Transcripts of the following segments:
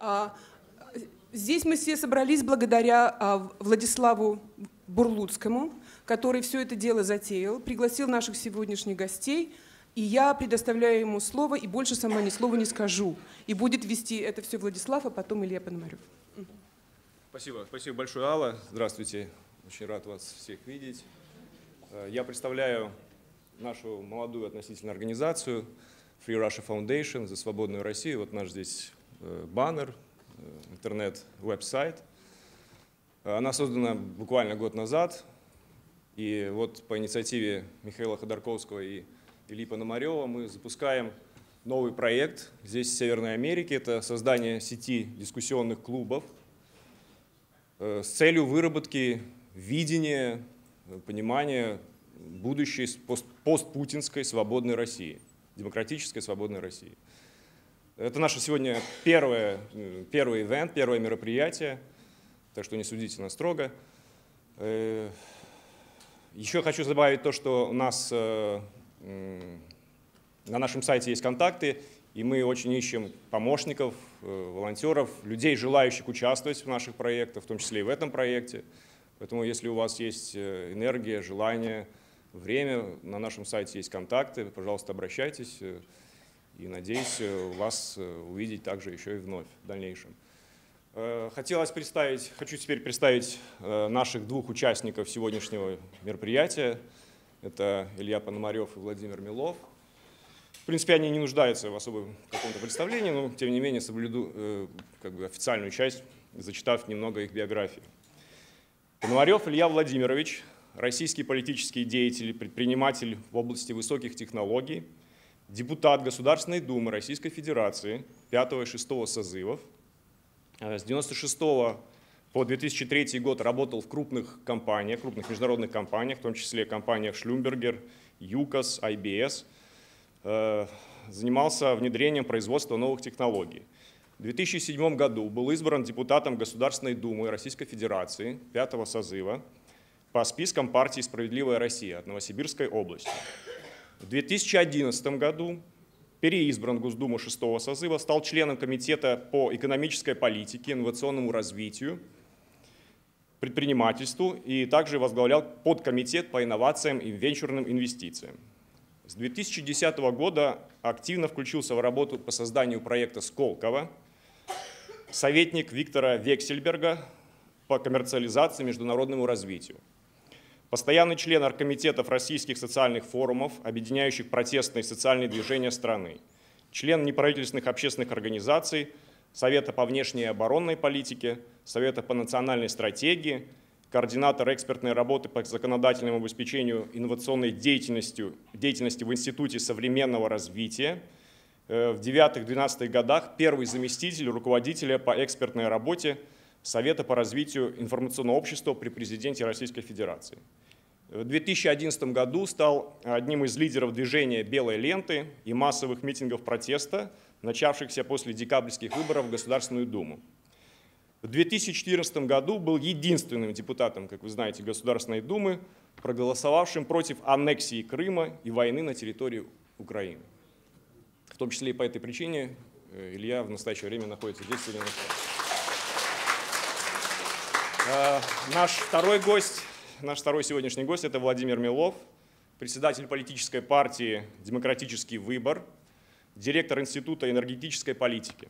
А, здесь мы все собрались благодаря а, Владиславу Бурлуцкому, который все это дело затеял, пригласил наших сегодняшних гостей, и я предоставляю ему слово, и больше сама ни слова не скажу. И будет вести это все Владислав, а потом Илья Пономарев. Спасибо. Спасибо большое, Алла. Здравствуйте. Очень рад вас всех видеть. Э, я представляю нашу молодую относительно организацию Free Russia Foundation за свободную Россию. Вот наш здесь Э, баннер, э, интернет-веб-сайт. Э, она создана буквально год назад, и вот по инициативе Михаила Ходорковского и Ильи Пономарева мы запускаем новый проект здесь, в Северной Америке. Это создание сети дискуссионных клубов с целью выработки видения, понимания будущей пост постпутинской свободной России, демократической свободной России. Это наше сегодня первое, первый ивент, первое мероприятие, так что не судите нас строго. Э, еще хочу добавить то, что у нас э, на нашем сайте есть контакты, и мы очень ищем помощников, э, волонтеров, людей, желающих участвовать в наших проектах, в том числе и в этом проекте. Поэтому если у вас есть энергия, желание, время, на нашем сайте есть контакты, пожалуйста, обращайтесь. И надеюсь э, вас э, увидеть также еще и вновь в дальнейшем. Э, хотелось представить, хочу теперь представить наших двух участников сегодняшнего мероприятия. Это Илья Пономарев и Владимир Милов. В принципе, они не нуждаются в особом каком-то представлении, но тем не менее соблюду как бы, официальную часть, зачитав немного их биографии. Пономарев Илья Владимирович, российский политический деятель, предприниматель в области высоких технологий – депутат Государственной Думы Российской Федерации 5 и 6 созывов. Э, с 96 по 2003 год работал в крупных компаниях, крупных международных компаниях, в том числе компаниях Шлюмбергер, ЮКОС, IBS. Э, занимался внедрением производства новых технологий. В 2007 году был избран депутатом Государственной Думы Российской Федерации 5 созыва по спискам партии «Справедливая Россия» от Новосибирской области. В 2011 году переизбран в Госдуму шестого созыва, стал членом Комитета по экономической политике, инновационному развитию, предпринимательству и также возглавлял подкомитет по инновациям и венчурным инвестициям. С 2010 года активно включился в работу по созданию проекта «Сколково», советник Виктора Вексельберга по коммерциализации международному развитию. Постоянный член оргкомитетов российских социальных форумов, объединяющих протестные социальные движения страны. Член неправительственных общественных организаций, Совета по внешней и оборонной политике, Совета по национальной стратегии, координатор экспертной работы по законодательному обеспечению инновационной деятельностью, деятельности в Институте современного развития, э, в 9-12 годах первый заместитель руководителя по экспертной работе Совета по развитию информационного общества при президенте Российской Федерации. В 2011 году стал одним из лидеров движения «Белой ленты» и массовых митингов протеста, начавшихся после декабрьских выборов в Государственную Думу. В 2014 году был единственным депутатом, как вы знаете, Государственной Думы, проголосовавшим против аннексии Крыма и войны на территории Украины. В том числе и по этой причине э, Илья в настоящее время находится здесь, сегодня на Э, наш второй гость, наш второй сегодняшний гость – это Владимир Милов, председатель политической партии «Демократический выбор», директор Института энергетической политики.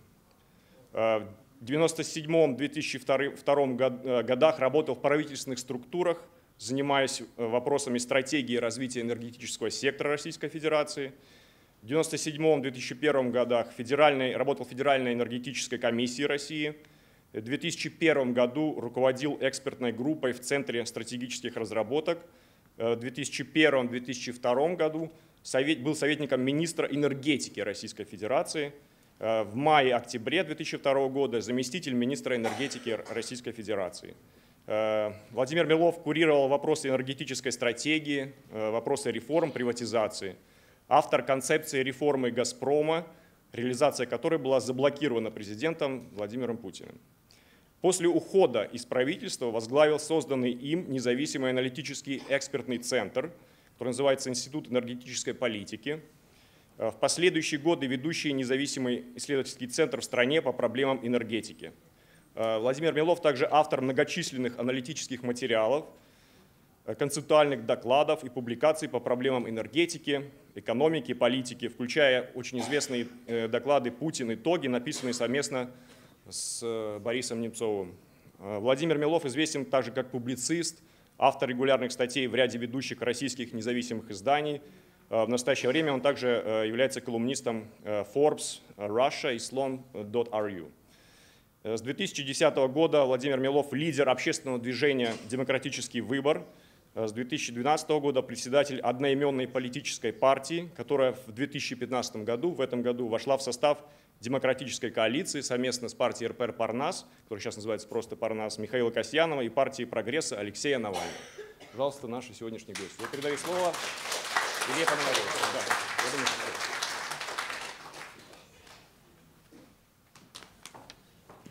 Э, в 1997-2002 э, годах работал в правительственных структурах, занимаясь вопросами стратегии развития энергетического сектора Российской Федерации. В 1997-2001 годах федеральной, работал в Федеральной энергетической комиссии России – в 2001 году руководил экспертной группой в Центре стратегических разработок. Э, в 2001-2002 году был советником министра энергетики Российской Федерации. Э, в мае-октябре 2002 года заместитель министра энергетики Российской Федерации. Э, Владимир Милов курировал вопросы энергетической стратегии, вопросы реформ, приватизации. Автор концепции реформы «Газпрома», реализация которой была заблокирована президентом Владимиром Путиным. После ухода из правительства возглавил созданный им независимый аналитический экспертный центр, который называется Институт энергетической политики. Э, в последующие годы ведущий независимый исследовательский центр в стране по проблемам энергетики. Э, Владимир Милов также автор многочисленных аналитических материалов, Э, концептуальных докладов и публикаций по проблемам энергетики, экономики, политики, включая очень известные э, доклады «Путин. Тоги, написанные совместно с э, Борисом Немцовым. Владимир Милов известен также как публицист, автор регулярных статей в ряде ведущих российских независимых изданий. В настоящее время он также является колумнистом Forbes, Russia, и Sloan.ru. С 2010 года Владимир Милов – лидер общественного движения «Демократический выбор», Э, с 2012 года председатель одноименной политической партии, которая в 2015 году, в этом году, вошла в состав демократической коалиции совместно с партией РПР «Парнас», которая сейчас называется просто «Парнас», Михаила Касьянова и партии «Прогресса» Алексея Навального. Пожалуйста, наши сегодняшние гости. Я передаю слово Илье Пономареву. Да, я думаю, что...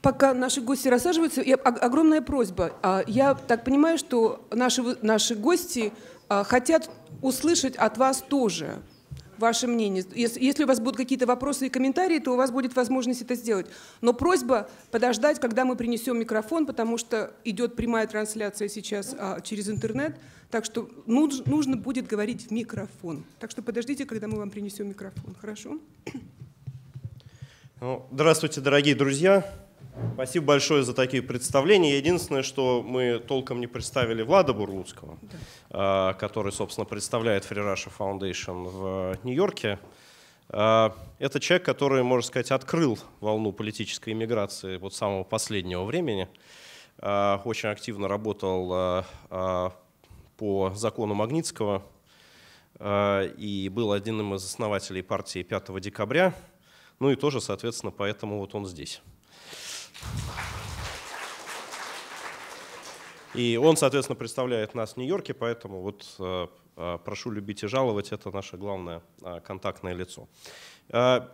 Пока наши гости рассаживаются, я, огромная просьба. А, я так понимаю, что наши, наши гости а, хотят услышать от вас тоже ваше мнение. Если, если у вас будут какие-то вопросы и комментарии, то у вас будет возможность это сделать. Но просьба подождать, когда мы принесем микрофон, потому что идет прямая трансляция сейчас а, через интернет. Так что нуж, нужно будет говорить в микрофон. Так что подождите, когда мы вам принесем микрофон. Хорошо? Ну, здравствуйте, дорогие друзья. Спасибо большое за такие представления. Единственное, что мы толком не представили Влада Бурлуцкого, да. А, который, собственно, представляет Free Russia Foundation в Нью-Йорке. А, это человек, который, можно сказать, открыл волну политической иммиграции вот самого последнего времени. А, очень активно работал по закону Магнитского и был одним из основателей партии 5 декабря. Ну и тоже, соответственно, поэтому вот он здесь. И он, соответственно, представляет нас в Нью-Йорке, поэтому вот э, э, прошу любить и жаловать, это наше главное э, контактное лицо.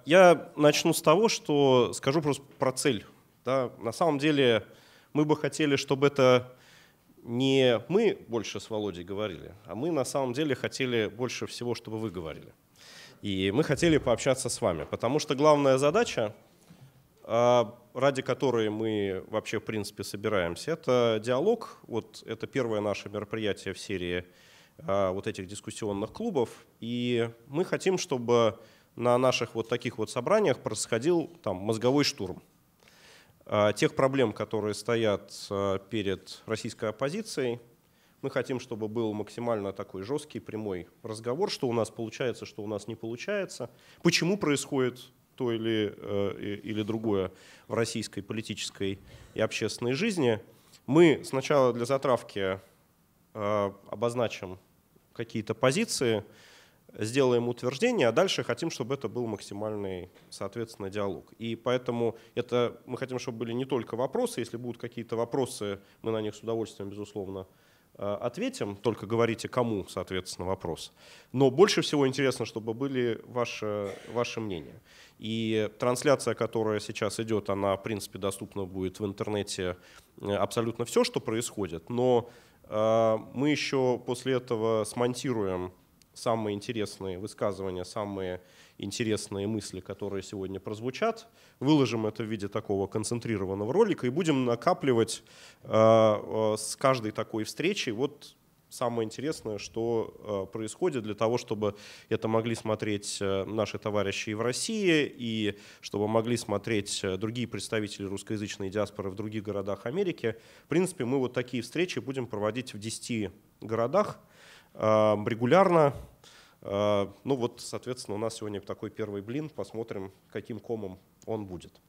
Я начну с того, что скажу просто про цель. Да, на самом деле мы бы хотели, чтобы это не мы больше с Володей говорили, а мы на самом деле хотели больше всего, чтобы вы говорили. И мы хотели пообщаться с вами, потому что главная задача а, ради которой мы вообще в принципе собираемся, это диалог. Вот это первое наше мероприятие в серии а, вот этих дискуссионных клубов. И мы хотим, чтобы на наших вот таких вот собраниях происходил там мозговой штурм а, тех проблем, которые стоят перед российской оппозицией. Мы хотим, чтобы был максимально такой жесткий, прямой разговор, что у нас получается, что у нас не получается, почему происходит то или, э, или другое в российской политической и общественной жизни, мы сначала для затравки э, обозначим какие-то позиции, сделаем утверждение, а дальше хотим, чтобы это был максимальный, соответственно, диалог. И поэтому это мы хотим, чтобы были не только вопросы. Если будут какие-то вопросы, мы на них с удовольствием, безусловно, Э, ответим, только говорите кому, соответственно, вопрос. Но больше всего интересно, чтобы были ваши, ваши мнения. И трансляция, которая сейчас идет, она, в принципе, доступна будет в интернете э, абсолютно все, что происходит. Но э, мы еще после этого смонтируем самые интересные высказывания, самые интересные мысли, которые сегодня прозвучат, выложим это в виде такого концентрированного ролика и будем накапливать э, э, с каждой такой встречи вот самое интересное, что э, происходит для того, чтобы это могли смотреть наши товарищи и в России, и чтобы могли смотреть другие представители русскоязычной диаспоры в других городах Америки. В принципе, мы вот такие встречи будем проводить в 10 городах регулярно. А, ну вот, соответственно, у нас сегодня такой первый блин. Посмотрим, каким комом он будет.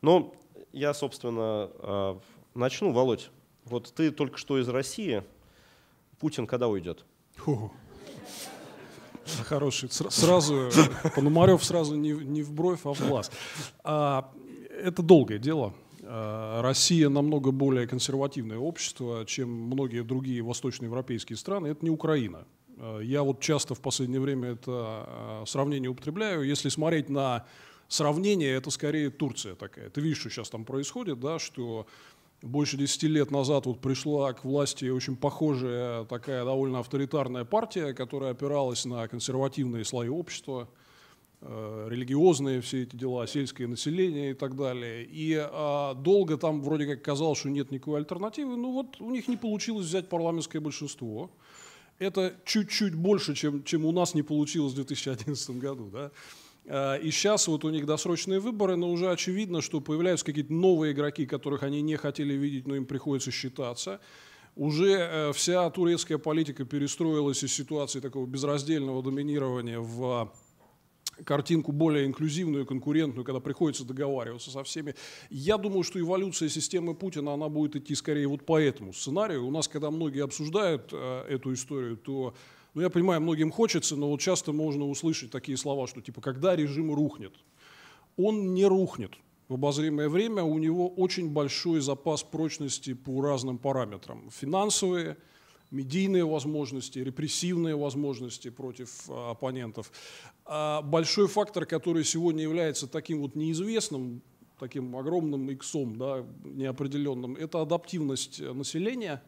Но ну, я, собственно, а, начну. Володь, вот ты только что из России. Путин когда уйдет? Фу. Хороший. Сразу, э, Пономарев сразу не, не в бровь, а в глаз. А, это долгое дело. А, Россия намного более консервативное общество, чем многие другие восточноевропейские страны. Это не Украина. Э, я вот часто в последнее время это э, сравнение употребляю. Если смотреть на сравнение, это скорее Турция такая. Ты видишь, что сейчас там происходит, да, что больше 10 лет назад вот пришла к власти очень похожая такая довольно авторитарная партия, которая опиралась на консервативные слои общества, э, религиозные все эти дела, сельское население и так далее. И э, долго там вроде как казалось, что нет никакой альтернативы, но ну вот у них не получилось взять парламентское большинство – это чуть-чуть больше, чем, чем у нас не получилось в 2011 году. Да? А, и сейчас вот у них досрочные выборы, но уже очевидно, что появляются какие-то новые игроки, которых они не хотели видеть, но им приходится считаться. Уже э, вся турецкая политика перестроилась из ситуации такого безраздельного доминирования в картинку более инклюзивную, конкурентную, когда приходится договариваться со всеми. Я думаю, что эволюция системы Путина, она будет идти скорее вот по этому сценарию. У нас, когда многие обсуждают э, эту историю, то ну, я понимаю, многим хочется, но вот часто можно услышать такие слова, что типа, когда режим рухнет? Он не рухнет в обозримое время, у него очень большой запас прочности по разным параметрам. Финансовые, медийные возможности, репрессивные возможности против а, оппонентов. А, большой фактор, который сегодня является таким вот неизвестным, таким огромным иксом, да, неопределенным, это адаптивность э, населения.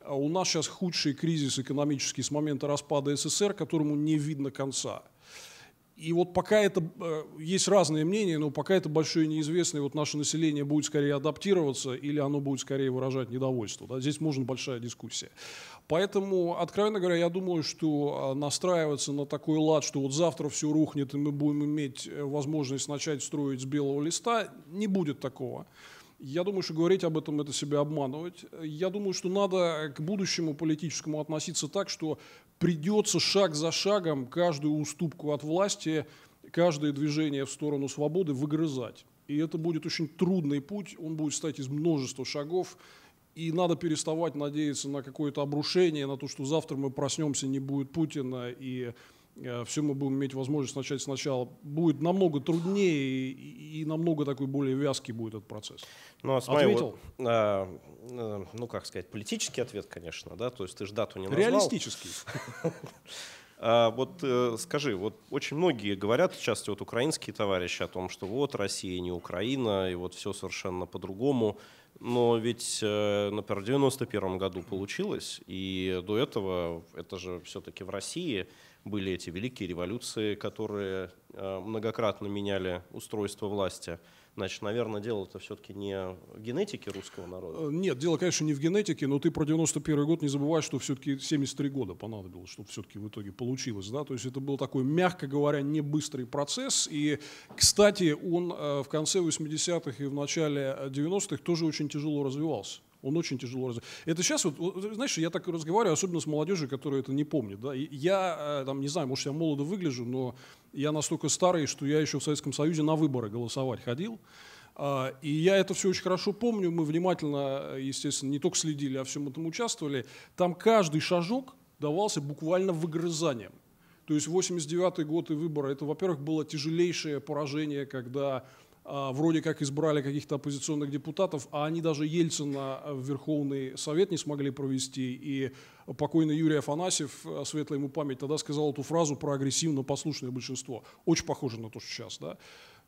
А у нас сейчас худший кризис экономический с момента распада СССР, которому не видно конца. И вот пока это, э, есть разные мнения, но пока это большое неизвестное, вот наше население будет скорее адаптироваться или оно будет скорее выражать недовольство. Да? Здесь можно большая дискуссия. Поэтому, откровенно говоря, я думаю, что а, настраиваться на такой лад, что вот завтра все рухнет, и мы будем иметь э, возможность начать строить с белого листа, не будет такого. Я думаю, что говорить об этом – это себя обманывать. Я думаю, что надо э, к будущему политическому относиться так, что придется шаг за шагом каждую уступку от власти, каждое движение в сторону свободы выгрызать. И это будет очень трудный путь, он будет состоять из множества шагов, и надо переставать надеяться на какое-то обрушение, на то, что завтра мы проснемся, не будет Путина, и э, все мы будем иметь возможность начать сначала, будет намного труднее и, и намного такой более вязкий будет этот процесс. Ну, а смотри, Ответил? Вот, э, э, ну, как сказать, политический ответ, конечно, да, то есть ты же дату не назвал. Реалистический. А вот э, скажи, вот очень многие говорят, в частности, вот украинские товарищи о том, что вот Россия не Украина, и вот все совершенно по-другому. Но ведь, э, например, в 91 году получилось, и до этого, это же все-таки в России были эти великие революции, которые э, многократно меняли устройство власти – Значит, наверное, дело это все-таки не в генетике русского народа. Э, нет, дело, конечно, не в генетике, но ты про 91 год не забывай, что все-таки 73 года понадобилось, чтобы все-таки в итоге получилось. Да? То есть это был такой, мягко говоря, не быстрый процесс. И, кстати, он э, в конце 80-х и в начале 90-х э, тоже очень тяжело развивался. Он очень тяжело раз. Это сейчас, вот, знаешь, я так разговариваю, особенно с молодежью, которая это не помнит. Да? я, э, там, не знаю, может, я молодо выгляжу, но я настолько старый, что я еще в Советском Союзе на выборы голосовать ходил. А, и я это все очень хорошо помню. Мы внимательно, э, естественно, не только следили, а всем этом участвовали. Там каждый шажок давался буквально выгрызанием. То есть 89 год и выборы, это, во-первых, было тяжелейшее поражение, когда а, вроде как избрали каких-то оппозиционных депутатов, а они даже Ельцина э, в Верховный Совет не смогли провести. И покойный Юрий Афанасьев, э, светлая ему память, тогда сказал эту фразу про агрессивно послушное большинство. Очень похоже на то, что сейчас. Да?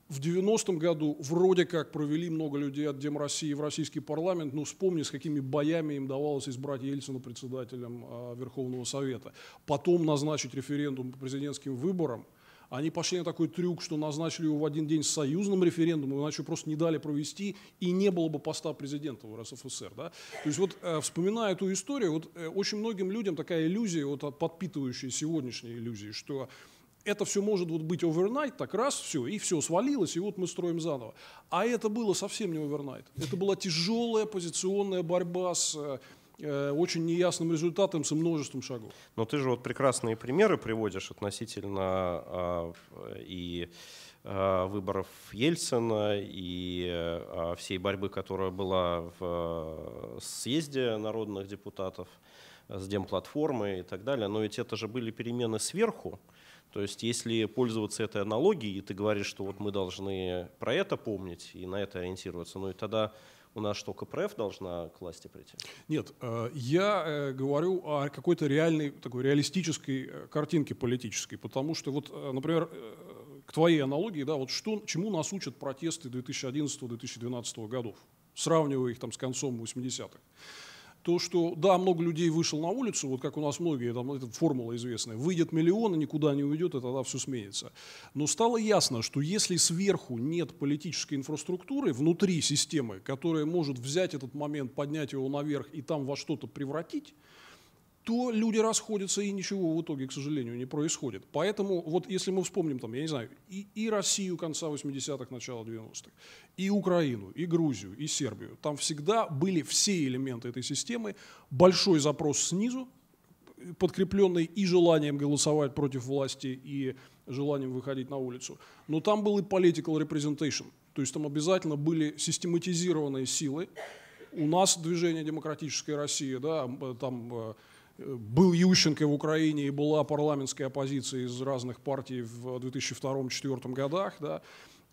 В 90-м году вроде как провели много людей от Дем России в российский парламент, но ну, вспомни, с какими боями им давалось избрать Ельцина председателем э, Верховного Совета. Потом назначить референдум по президентским выборам – они пошли на такой трюк, что назначили его в один день союзным референдумом, иначе просто не дали провести, и не было бы поста президента в РСФСР. Да? То есть вот э, вспоминая эту историю, вот э, очень многим людям такая иллюзия, вот а, подпитывающая сегодняшние иллюзии, что это все может вот быть овернайт, так раз, все, и все, свалилось, и вот мы строим заново. А это было совсем не овернайт. Это была тяжелая позиционная борьба с э, Э, очень неясным результатом со множеством шагов. Но ты же вот прекрасные примеры приводишь относительно а, и а, выборов Ельцина и а, всей борьбы, которая была в э, съезде народных депутатов с демплатформой и так далее. Но ведь это же были перемены сверху. То есть если пользоваться этой аналогией, и ты говоришь, что вот мы должны про это помнить и на это ориентироваться, ну и тогда у нас что, КПРФ должна к власти прийти? Нет, э, я э, говорю о какой-то реальной, такой реалистической э, картинке политической, потому что вот, например, к твоей аналогии, да, вот что, чему нас учат протесты 2011-2012 годов, сравнивая их там с концом 80-х то, что, да, много людей вышел на улицу, вот как у нас многие, там эта формула известная, выйдет миллион и никуда не уйдет, и тогда все сменится. Но стало ясно, что если сверху нет политической инфраструктуры внутри системы, которая может взять этот момент, поднять его наверх и там во что-то превратить, то люди расходятся, и ничего в итоге, к сожалению, не происходит. Поэтому, вот если мы вспомним, там, я не знаю, и, и Россию конца 80-х, начала 90-х, и Украину, и Грузию, и Сербию, там всегда были все элементы этой системы, большой запрос снизу, подкрепленный и желанием голосовать против власти, и желанием выходить на улицу. Но там был и political representation, то есть там обязательно были систематизированные силы, у нас движение «Демократическая Россия», да, там э, был Ющенко в Украине и была парламентская оппозиция из разных партий в 2002-2004 годах, да,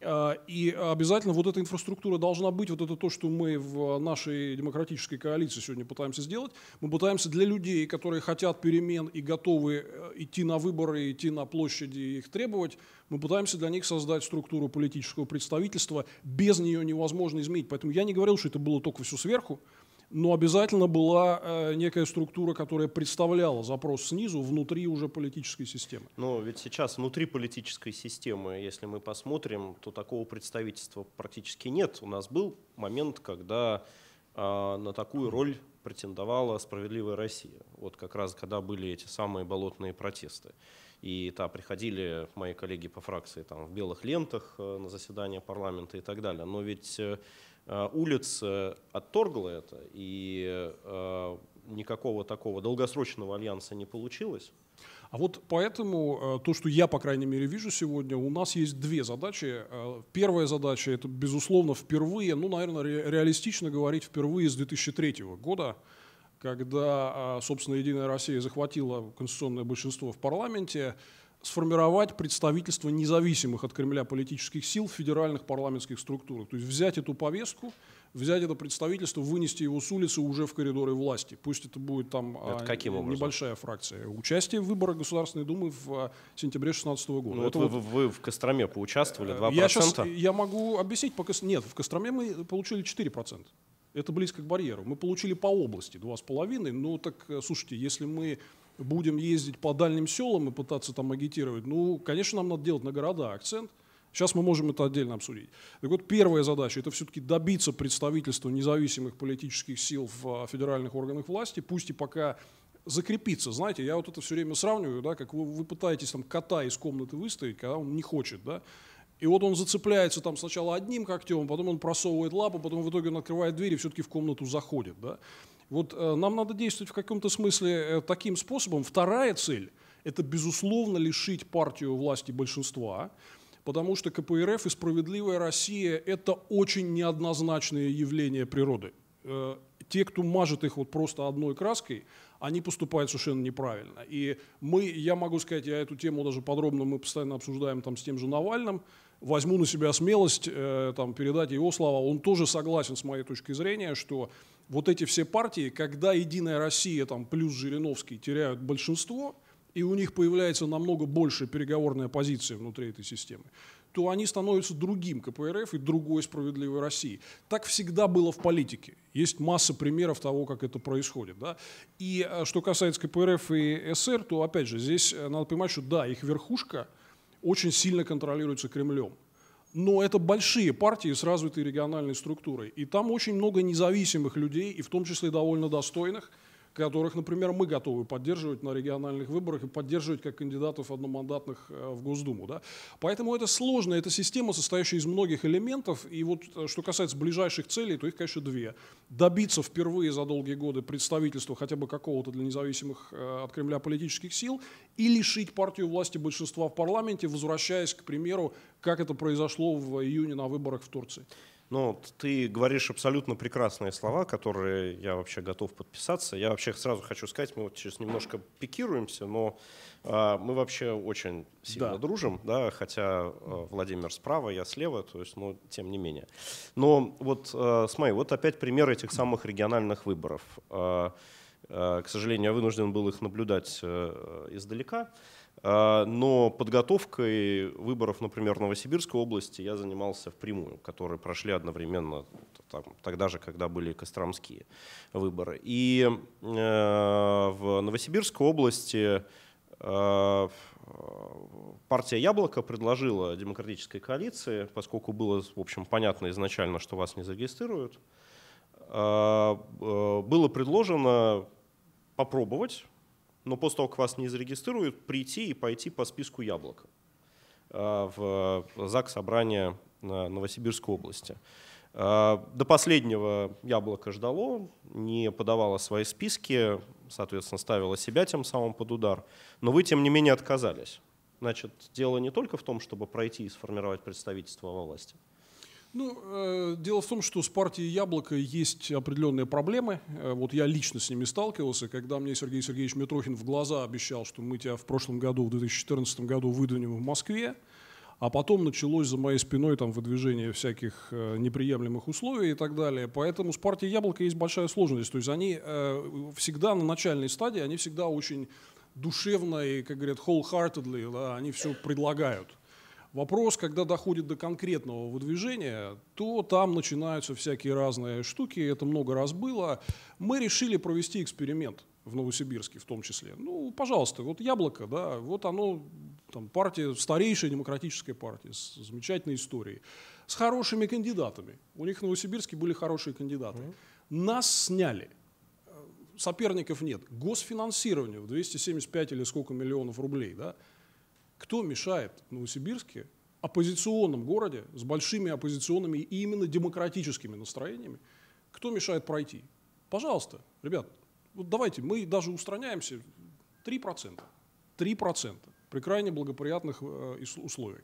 а, и обязательно вот эта инфраструктура должна быть, вот это то, что мы в нашей демократической коалиции сегодня пытаемся сделать. Мы пытаемся для людей, которые хотят перемен и готовы э, идти на выборы, идти на площади и их требовать, мы пытаемся для них создать структуру политического представительства. Без нее невозможно изменить. Поэтому я не говорил, что это было только все сверху но обязательно была э, некая структура, которая представляла запрос снизу внутри уже политической системы. Но ведь сейчас внутри политической системы, если мы посмотрим, то такого представительства практически нет. У нас был момент, когда а, на такую роль претендовала «Справедливая Россия». Вот как раз когда были эти самые болотные протесты. И да, приходили мои коллеги по фракции там, в белых лентах э, на заседания парламента и так далее. Но ведь э, Э, улиц отторгло это, и э, никакого такого долгосрочного альянса не получилось. А вот поэтому э, то, что я, по крайней мере, вижу сегодня, у нас есть две задачи. Первая задача – это, безусловно, впервые, ну, наверное, реалистично говорить, впервые с 2003 года, когда, а, собственно, «Единая Россия» захватила конституционное большинство в парламенте, сформировать представительство независимых от Кремля политических сил в федеральных парламентских структурах. То есть взять эту повестку, взять это представительство, вынести его с улицы уже в коридоры власти. Пусть это будет там это а, каким образом? небольшая фракция. Участие в выборах Государственной Думы в а, сентябре 2016 года. Ну, это вот вы, вот... вы в Костроме поучаствовали 2%? Э, я, сейчас, я могу объяснить. Пока... Нет, в Костроме мы получили 4%. Это близко к барьеру. Мы получили по области 2,5. но так, э, слушайте, если мы будем ездить по дальним селам и пытаться там агитировать, ну, конечно, нам надо делать на города акцент. Сейчас мы можем это отдельно обсудить. Так вот, первая задача – это все-таки добиться представительства независимых политических сил в а, федеральных органах власти, пусть и пока закрепиться. Знаете, я вот это все время сравниваю, да, как вы, вы пытаетесь там кота из комнаты выставить, когда он не хочет, да, и вот он зацепляется там сначала одним когтем, потом он просовывает лапу, потом в итоге он открывает дверь и все-таки в комнату заходит, да. Вот э, нам надо действовать в каком-то смысле э, таким способом. Вторая цель – это, безусловно, лишить партию власти большинства, потому что КПРФ и «Справедливая Россия» – это очень неоднозначное явление природы. Э, те, кто мажет их вот просто одной краской, они поступают совершенно неправильно. И мы, я могу сказать, я эту тему даже подробно, мы постоянно обсуждаем там с тем же Навальным, возьму на себя смелость э, там, передать его слова. Он тоже согласен с моей точки зрения, что вот эти все партии, когда «Единая Россия» там, плюс Жириновский теряют большинство, и у них появляется намного больше переговорная позиция внутри этой системы, то они становятся другим КПРФ и другой справедливой России. Так всегда было в политике. Есть масса примеров того, как это происходит. Да? И э, что касается КПРФ и СССР, то опять же, здесь э, надо понимать, что да, их верхушка очень сильно контролируется Кремлем но это большие партии с развитой региональной структурой. И там очень много независимых людей, и в том числе довольно достойных – которых, например, мы готовы поддерживать на региональных выборах и поддерживать как кандидатов одномандатных э, в Госдуму. Да? Поэтому это сложно, это система, состоящая из многих элементов. И вот э, что касается ближайших целей, то их, конечно, две. Добиться впервые за долгие годы представительства хотя бы какого-то для независимых э, от Кремля политических сил и лишить партию власти большинства в парламенте, возвращаясь, к примеру, как это произошло в июне на выборах в Турции. Ну, ты говоришь абсолютно прекрасные слова, которые я вообще готов подписаться. Я вообще сразу хочу сказать, мы вот сейчас немножко пикируемся, но э, мы вообще очень сильно да. дружим, да, хотя э, Владимир справа, я слева, то есть, ну, тем не менее. Но вот, э, смотри, вот опять пример этих самых региональных выборов. Э, э, к сожалению, я вынужден был их наблюдать э, издалека. Э, а, но подготовкой выборов, например, Новосибирской области я занимался впрямую, которые прошли одновременно там, тогда же, когда были костромские выборы. И э, в Новосибирской области э, партия «Яблоко» предложила демократической коалиции, поскольку было, в общем, понятно изначально, что вас не зарегистрируют, э, было предложено попробовать но после того, как вас не зарегистрируют, прийти и пойти по списку яблока э, в ЗАГС собрания э, Новосибирской области. Э, до последнего яблоко ждало, не подавало свои списки, соответственно, ставило себя тем самым под удар. Но вы, тем не менее, отказались. Значит, дело не только в том, чтобы пройти и сформировать представительство во власти – ну, э, дело в том, что с партией «Яблоко» есть определенные проблемы. Э, вот я лично с ними сталкивался, когда мне Сергей Сергеевич Митрохин в глаза обещал, что мы тебя в прошлом году, в 2014 году выдвинем в Москве, а потом началось за моей спиной там выдвижение всяких э, неприемлемых условий и так далее. Поэтому с партией «Яблоко» есть большая сложность. То есть они э, всегда на начальной стадии, они всегда очень душевно и, как говорят, wholeheartedly, да, они все предлагают. Вопрос, когда доходит до конкретного выдвижения, то там начинаются всякие разные штуки, это много раз было. Мы решили провести эксперимент в Новосибирске в том числе. Ну, пожалуйста, вот яблоко, да, вот оно, там, партия, старейшая демократическая партия с замечательной историей, с хорошими кандидатами. У них в Новосибирске были хорошие кандидаты. Mm-hmm. Нас сняли. Э, соперников нет. Госфинансирование в 275 или сколько миллионов рублей, да, кто мешает Новосибирске, оппозиционном городе, с большими оппозиционными и именно демократическими настроениями, кто мешает пройти? Пожалуйста, ребят, вот давайте, мы даже устраняемся 3%. 3% при крайне благоприятных э, условиях.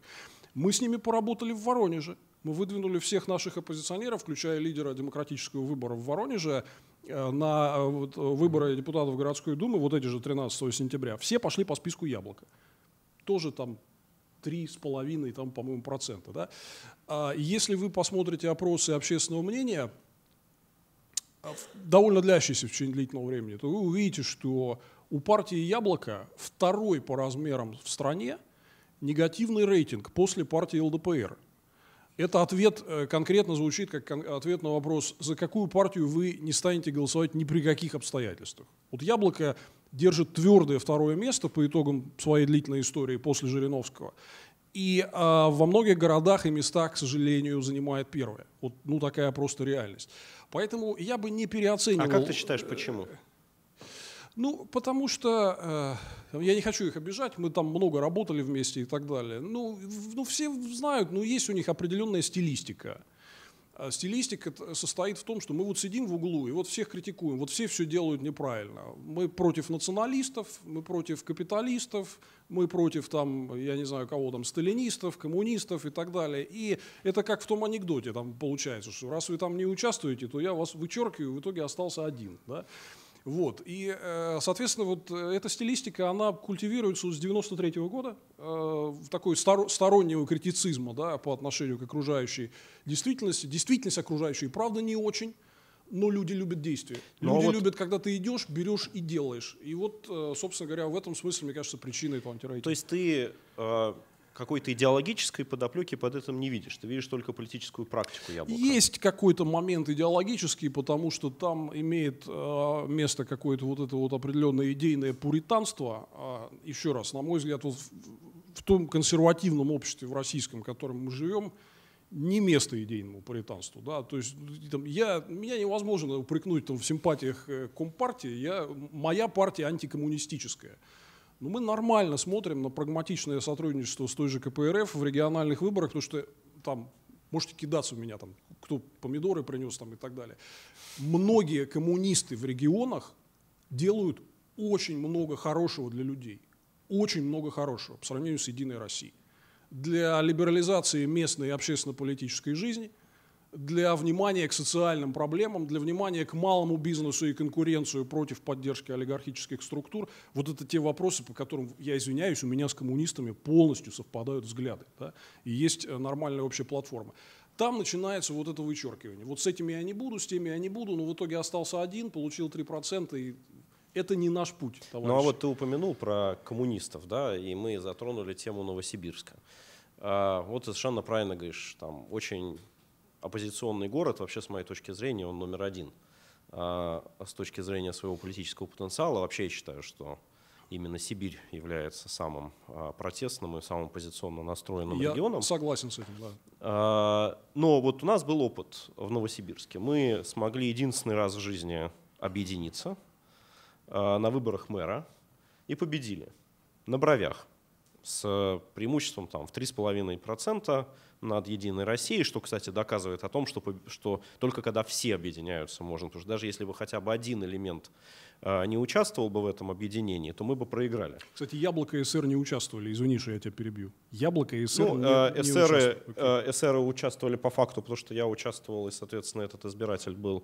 Мы с ними поработали в Воронеже. Мы выдвинули всех наших оппозиционеров, включая лидера демократического выбора в Воронеже, э, на э, э, выборы депутатов городской думы, вот эти же 13 сентября, все пошли по списку Яблоко тоже там 3,5, там, по-моему, процента. Да? А, если вы посмотрите опросы общественного мнения, а, довольно длящиеся в течение длительного времени, то вы увидите, что у партии «Яблоко» второй по размерам в стране негативный рейтинг после партии ЛДПР. Это ответ э, конкретно звучит как ответ на вопрос, за какую партию вы не станете голосовать ни при каких обстоятельствах. Вот «Яблоко» держит твердое второе место по итогам своей длительной истории после Жириновского. И э, во многих городах и местах, к сожалению, занимает первое. Вот, ну, такая просто реальность. Поэтому я бы не переоценивал... А как ты считаешь, почему? Э, ну, потому что э, я не хочу их обижать, мы там много работали вместе и так далее. Ну, ну, все знают, но ну, есть у них определенная стилистика. А стилистика состоит в том, что мы вот сидим в углу и вот всех критикуем, вот все все делают неправильно. Мы против националистов, мы против капиталистов, мы против там, я не знаю кого там, сталинистов, коммунистов и так далее. И это как в том анекдоте там получается, что раз вы там не участвуете, то я вас вычеркиваю, в итоге остался один. Да? Вот. И, э, соответственно, вот э, эта стилистика, она культивируется с 93 -го года, э, в такой стор стороннего критицизма да, по отношению к окружающей действительности. Действительность окружающей, правда, не очень, но люди любят действия. Но ну, а люди вот... любят, когда ты идешь, берешь и делаешь. И вот, собственно говоря, в этом смысле, мне кажется, причиной этого антирейтинга. То есть ты... Э какой-то идеологической подоплеки под этим не видишь. Ты видишь только политическую практику яблока. Есть какой-то момент идеологический, потому что там имеет э, место какое-то вот это вот определенное идейное пуританство. Э, еще раз, на мой взгляд, вот в, в том консервативном обществе в российском, в котором мы живем, не место идейному пуританству. Да? То есть там, я, меня невозможно упрекнуть там, в симпатиях к э, компартии. Я, моя партия антикоммунистическая – но ну, мы нормально смотрим на прагматичное сотрудничество с той же КПРФ в региональных выборах, потому что там можете кидаться у меня, там, кто помидоры принес там, и так далее. Многие коммунисты в регионах делают очень много хорошего для людей. Очень много хорошего по сравнению с «Единой Россией». Для либерализации местной общественно-политической жизни – для внимания к социальным проблемам, для внимания к малому бизнесу и конкуренцию против поддержки олигархических структур. Вот это те вопросы, по которым, я извиняюсь, у меня с коммунистами полностью совпадают взгляды. Да? И есть э, нормальная общая платформа. Там начинается вот это вычеркивание. Вот с этими я не буду, с теми я не буду, но в итоге остался один, получил 3% и это не наш путь, товарищи. Ну а вот ты упомянул про коммунистов, да, и мы затронули тему Новосибирска. А, вот ты совершенно правильно говоришь, там очень оппозиционный город, вообще, с моей точки зрения, он номер один а, с точки зрения своего политического потенциала. Вообще я считаю, что именно Сибирь является самым а, протестным и самым оппозиционно настроенным я регионом. Согласен с этим, да. А, но вот у нас был опыт в Новосибирске. Мы смогли единственный раз в жизни объединиться на выборах мэра и победили на бровях с э, преимуществом там, в 3,5% над «Единой Россией», что, кстати, доказывает о том, что, что только когда все объединяются можно. Потому что даже если бы хотя бы один элемент э, не участвовал бы в этом объединении, то мы бы проиграли. Кстати, «Яблоко» и СР не участвовали. Извини, что я тебя перебью. «Яблоко» и СР ну, не, э, эсеры, не участвовали. Э, эсеры участвовали по факту, потому что я участвовал, и, соответственно, этот избиратель был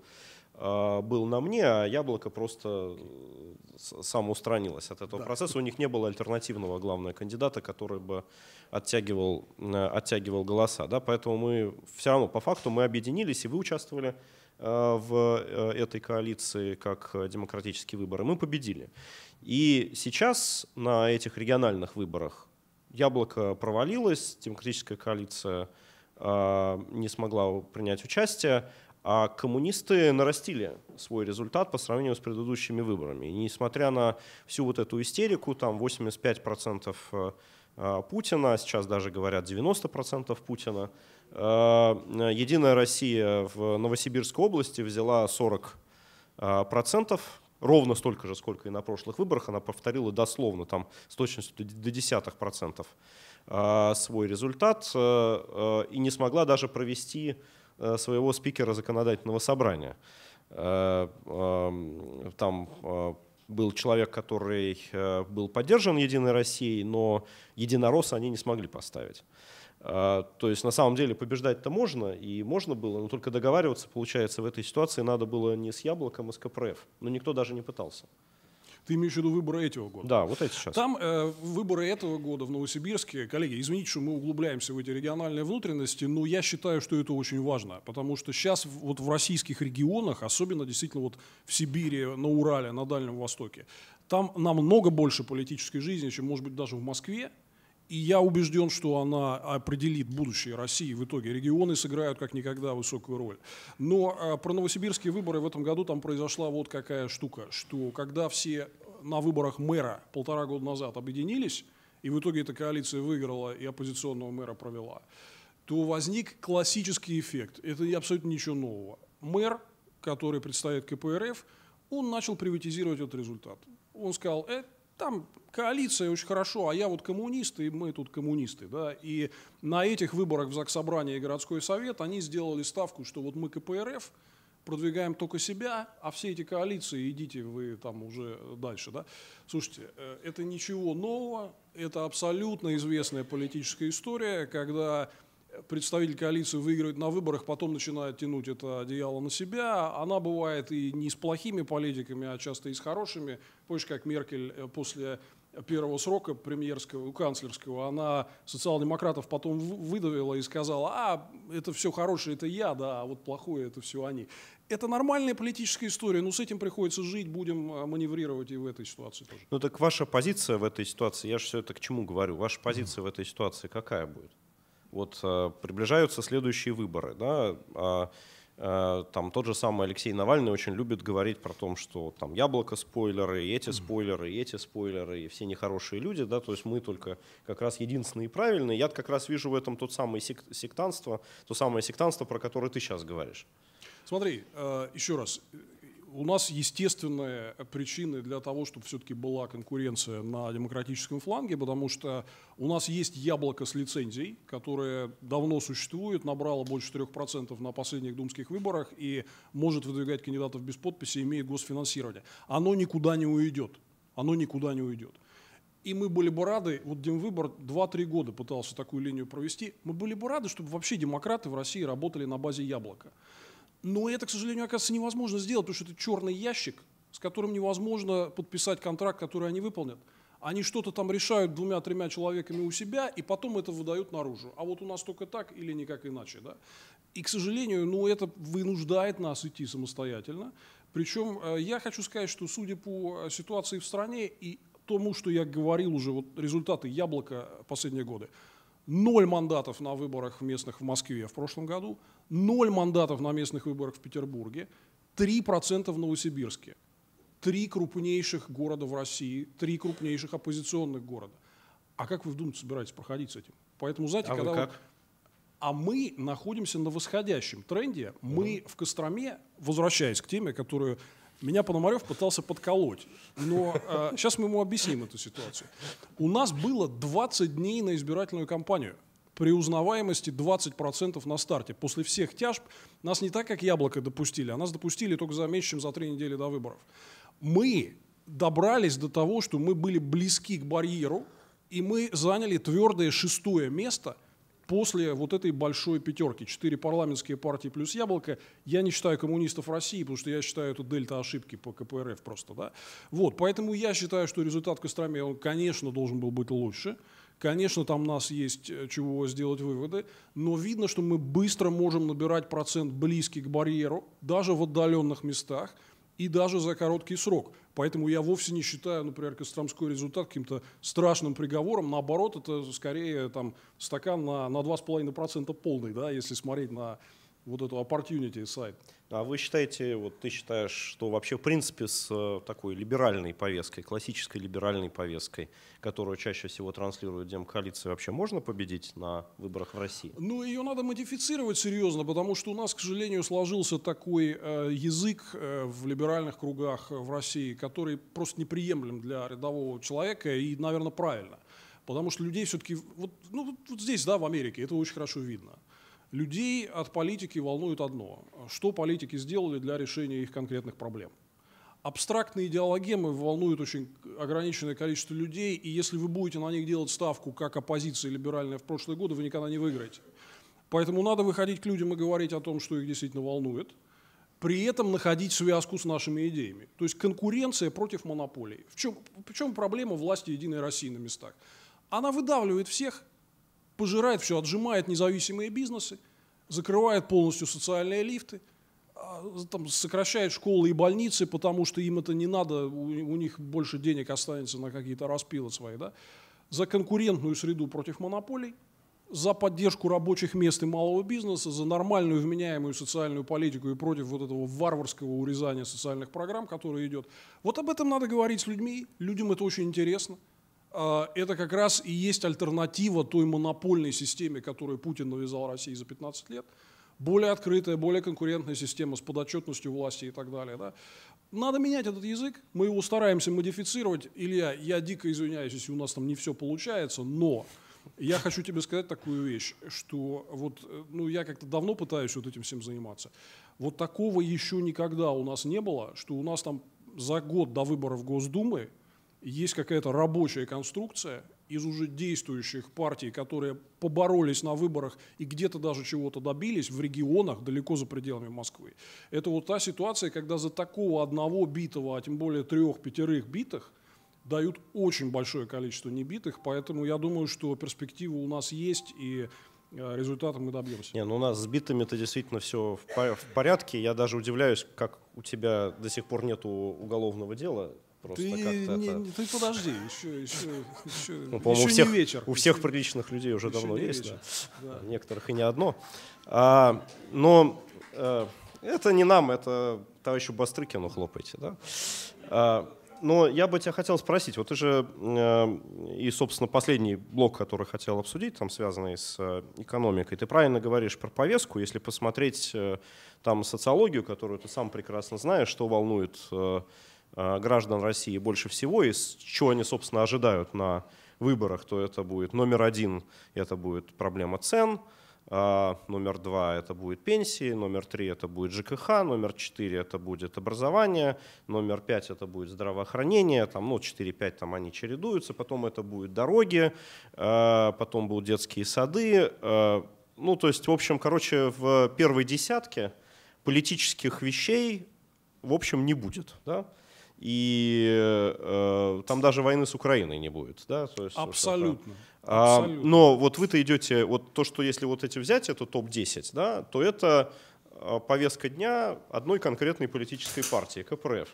а, был на мне, а яблоко просто э, само устранилось от этого да. процесса. У них не было альтернативного, главного кандидата, который бы оттягивал, э, оттягивал голоса. Да? Поэтому мы все равно, по факту, мы объединились, и вы участвовали э, в этой коалиции как демократические выборы. Мы победили. И сейчас на этих региональных выборах яблоко провалилось, демократическая коалиция а, не смогла принять участие. А коммунисты нарастили свой результат по сравнению с предыдущими выборами. И несмотря на всю вот эту истерику, там 85% э, э, Путина, сейчас даже говорят 90% Путина, э, Единая Россия в Новосибирской области взяла 40%, ровно столько же, сколько и на прошлых выборах, она повторила дословно, там с точностью до десятых процентов свой результат и не смогла даже провести Э, своего спикера законодательного собрания. Э, эм, там э, был человек, который был поддержан Единой Россией, но единоросса они не смогли поставить. То есть на самом деле побеждать-то можно, и можно было, но только договариваться, получается, в этой ситуации надо было не с Яблоком, а с КПРФ. Но никто даже не пытался. Ты имеешь в виду выборы этого года? Да, вот эти сейчас. Там э, выборы этого года в Новосибирске, коллеги, извините, что мы углубляемся в эти региональные внутренности, но я считаю, что это очень важно, потому что сейчас вот в российских регионах, особенно действительно вот в Сибири, на Урале, на Дальнем Востоке, там намного больше политической жизни, чем, может быть, даже в Москве, и я убежден, что она определит будущее России. В итоге регионы сыграют как никогда высокую роль. Но а, про новосибирские выборы в этом году там произошла вот какая штука, что когда все на выборах мэра полтора года назад объединились, и в итоге эта коалиция выиграла и оппозиционного мэра провела, то возник классический эффект. Это абсолютно ничего нового. Мэр, который представляет КПРФ, он начал приватизировать этот результат. Он сказал, это там коалиция очень хорошо, а я вот коммунист, и мы тут коммунисты. Да? И на этих выборах в ЗАГС Собрание и городской совет они сделали ставку, что вот мы КПРФ, продвигаем только себя, а все эти коалиции идите вы там уже дальше. Да? Слушайте, э, это ничего нового, это абсолютно известная политическая история, когда представитель коалиции выигрывает на выборах, потом начинает тянуть это одеяло на себя. Она бывает и не с плохими политиками, а часто и с хорошими. Помнишь, как Меркель э, после первого срока премьерского, канцлерского, она социал-демократов потом выдавила и сказала, а, это все хорошее, это я, да, а вот плохое, это все они. Это нормальная политическая история, но с этим приходится жить, будем э, маневрировать и в этой ситуации тоже. Ну так ваша позиция в этой ситуации, я же все это к чему говорю, ваша позиция mm-hmm. в этой ситуации какая будет? вот э, приближаются следующие выборы, да, а, э, там тот же самый Алексей Навальный очень любит говорить про то, что там яблоко спойлеры, и эти спойлеры, и эти спойлеры, и все нехорошие люди, да, то есть мы только как раз единственные и правильные. Я как раз вижу в этом тот самый сектантство, то самое сектантство, про которое ты сейчас говоришь. Смотри, э, еще раз, у нас естественные причины для того, чтобы все-таки была конкуренция на демократическом фланге, потому что у нас есть яблоко с лицензией, которое давно существует, набрало больше 4% на последних думских выборах и может выдвигать кандидатов без подписи, имея госфинансирование. Оно никуда не уйдет. Оно никуда не уйдет. И мы были бы рады, вот Демвыбор 2-3 года пытался такую линию провести, мы были бы рады, чтобы вообще демократы в России работали на базе яблока. Но это, к сожалению, оказывается невозможно сделать, потому что это черный ящик, с которым невозможно подписать контракт, который они выполнят. Они что-то там решают двумя-тремя человеками у себя, и потом это выдают наружу. А вот у нас только так или никак иначе. Да? И, к сожалению, ну, это вынуждает нас идти самостоятельно. Причем э, я хочу сказать, что судя по э, ситуации в стране и тому, что я говорил уже, вот результаты яблока последние годы – ноль мандатов на выборах местных в Москве в прошлом году, ноль мандатов на местных выборах в Петербурге, 3% в Новосибирске. Три крупнейших города в России, три крупнейших оппозиционных города. А как вы думаете собираетесь проходить с этим? Поэтому, знаете, а когда вы как? Вы... А мы находимся на восходящем тренде. Мы mm. в Костроме, возвращаясь к теме, которую меня Пономарев пытался подколоть. Но э, сейчас мы ему объясним эту ситуацию. У нас было 20 дней на избирательную кампанию при узнаваемости 20% на старте. После всех тяжб нас не так, как яблоко допустили, а нас допустили только за меньше, чем за три недели до выборов. Мы добрались до того, что мы были близки к барьеру, и мы заняли твердое шестое место – после вот этой большой пятерки, четыре парламентские партии плюс яблоко, я не считаю коммунистов России, потому что я считаю это дельта ошибки по КПРФ просто, да. Вот, поэтому я считаю, что результат Костроме, он, конечно, должен был быть лучше. Конечно, там у нас есть э, чего сделать выводы, но видно, что мы быстро можем набирать процент близкий к барьеру, даже в отдаленных местах – и даже за короткий срок. Поэтому я вовсе не считаю, например, Костромской результат каким-то страшным приговором. Наоборот, это скорее там, стакан на, на 2,5% полный, да, если смотреть на вот эту opportunity сайт. А вы считаете, вот ты считаешь, что вообще в принципе с э, такой либеральной повесткой, классической либеральной повесткой, которую чаще всего транслирует демкоалиция, вообще можно победить на выборах в России? Ну, ее надо модифицировать серьезно, потому что у нас, к сожалению, сложился такой э, язык э, в либеральных кругах в России, который просто неприемлем для рядового человека и, наверное, правильно. Потому что людей все-таки, вот, ну, вот здесь, да, в Америке, это очень хорошо видно Людей от политики волнует одно – что политики сделали для решения их конкретных проблем. Абстрактные идеологемы волнуют очень ограниченное количество людей, и если вы будете на них делать ставку, как оппозиция либеральная в прошлые годы, вы никогда не выиграете. Поэтому надо выходить к людям и говорить о том, что их действительно волнует, при этом находить связку с нашими идеями. То есть конкуренция против монополий. В чем, в чем проблема власти Единой России на местах? Она выдавливает всех пожирает все, отжимает независимые бизнесы, закрывает полностью социальные лифты, а, там, сокращает школы и больницы, потому что им это не надо, у, у них больше денег останется на какие-то распилы свои, да, за конкурентную среду против монополий, за поддержку рабочих мест и малого бизнеса, за нормальную вменяемую социальную политику и против вот этого варварского урезания социальных программ, которое идет. Вот об этом надо говорить с людьми, людям это очень интересно. А, это как раз и есть альтернатива той монопольной системе, которую Путин навязал России за 15 лет. Более открытая, более конкурентная система с подотчетностью власти и так далее. Да? Надо менять этот язык, мы его стараемся модифицировать. Илья, я дико извиняюсь, если у нас там не все получается, но я хочу тебе сказать такую вещь, что вот, э, ну, я как-то давно пытаюсь вот этим всем заниматься. Вот такого еще никогда у нас не было, что у нас там за год до выборов Госдумы – есть какая-то рабочая конструкция из уже действующих партий, которые поборолись на выборах и где-то даже чего-то добились в регионах далеко за пределами Москвы. Это вот та ситуация, когда за такого одного битого, а тем более трех-пятерых битых, дают очень большое количество небитых, поэтому я думаю, что перспективы у нас есть и э, результата мы добьемся. Не, ну у нас с битами это действительно все в, в порядке. Я даже удивляюсь, как у тебя до сих пор нет уголовного дела Просто ты, как-то не, это... ты подожди, еще, еще, еще, ну, еще у всех, не вечер. У всех приличных людей уже еще давно есть, вечер. да. Да. некоторых и не одно. А, но а, это не нам, это товарищу Бастрыкину хлопайте. Да? А, но я бы тебя хотел спросить, вот ты же э, и, собственно, последний блок, который хотел обсудить, там связанный с э, экономикой, ты правильно говоришь про повестку, если посмотреть там социологию, которую ты сам прекрасно знаешь, что волнует Э, граждан России больше всего, и с чего они, собственно, ожидают на выборах, то это будет номер один, это будет проблема цен, а, номер два это будет пенсии, номер три это будет ЖКХ, номер четыре это будет образование, номер пять это будет здравоохранение, там, ну, четыре-пять, там они чередуются, потом это будут дороги, э, потом будут детские сады, э, ну, то есть, в общем, короче, в первой десятке политических вещей, в общем, не будет, да? и э, там даже войны с Украиной не будет. Да? То есть, Абсолютно. А, Абсолютно. Но вот вы-то идете, вот то, что если вот эти взять, это топ-10, да, то это э, повестка дня одной конкретной политической партии, КПРФ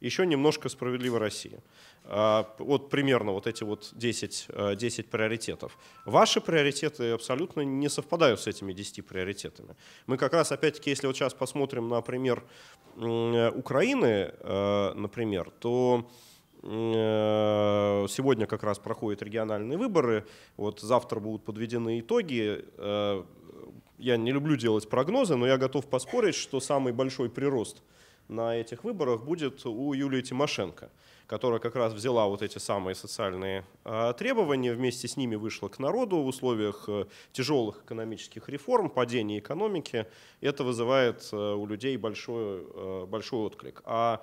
еще немножко «Справедливой Россия. А, вот примерно вот эти вот 10, 10 э, приоритетов. Ваши приоритеты абсолютно не совпадают с этими 10 приоритетами. Мы как раз, опять-таки, если вот сейчас посмотрим на пример Украины, э, например, то э, сегодня как раз проходят региональные выборы, вот завтра будут подведены итоги, я не люблю делать прогнозы, но я готов поспорить, что самый большой прирост – на этих выборах будет у Юлии Тимошенко, которая как раз взяла вот эти самые социальные а, требования, вместе с ними вышла к народу в условиях э, тяжелых экономических реформ, падения экономики. Это вызывает э, у людей большой, э, большой отклик. А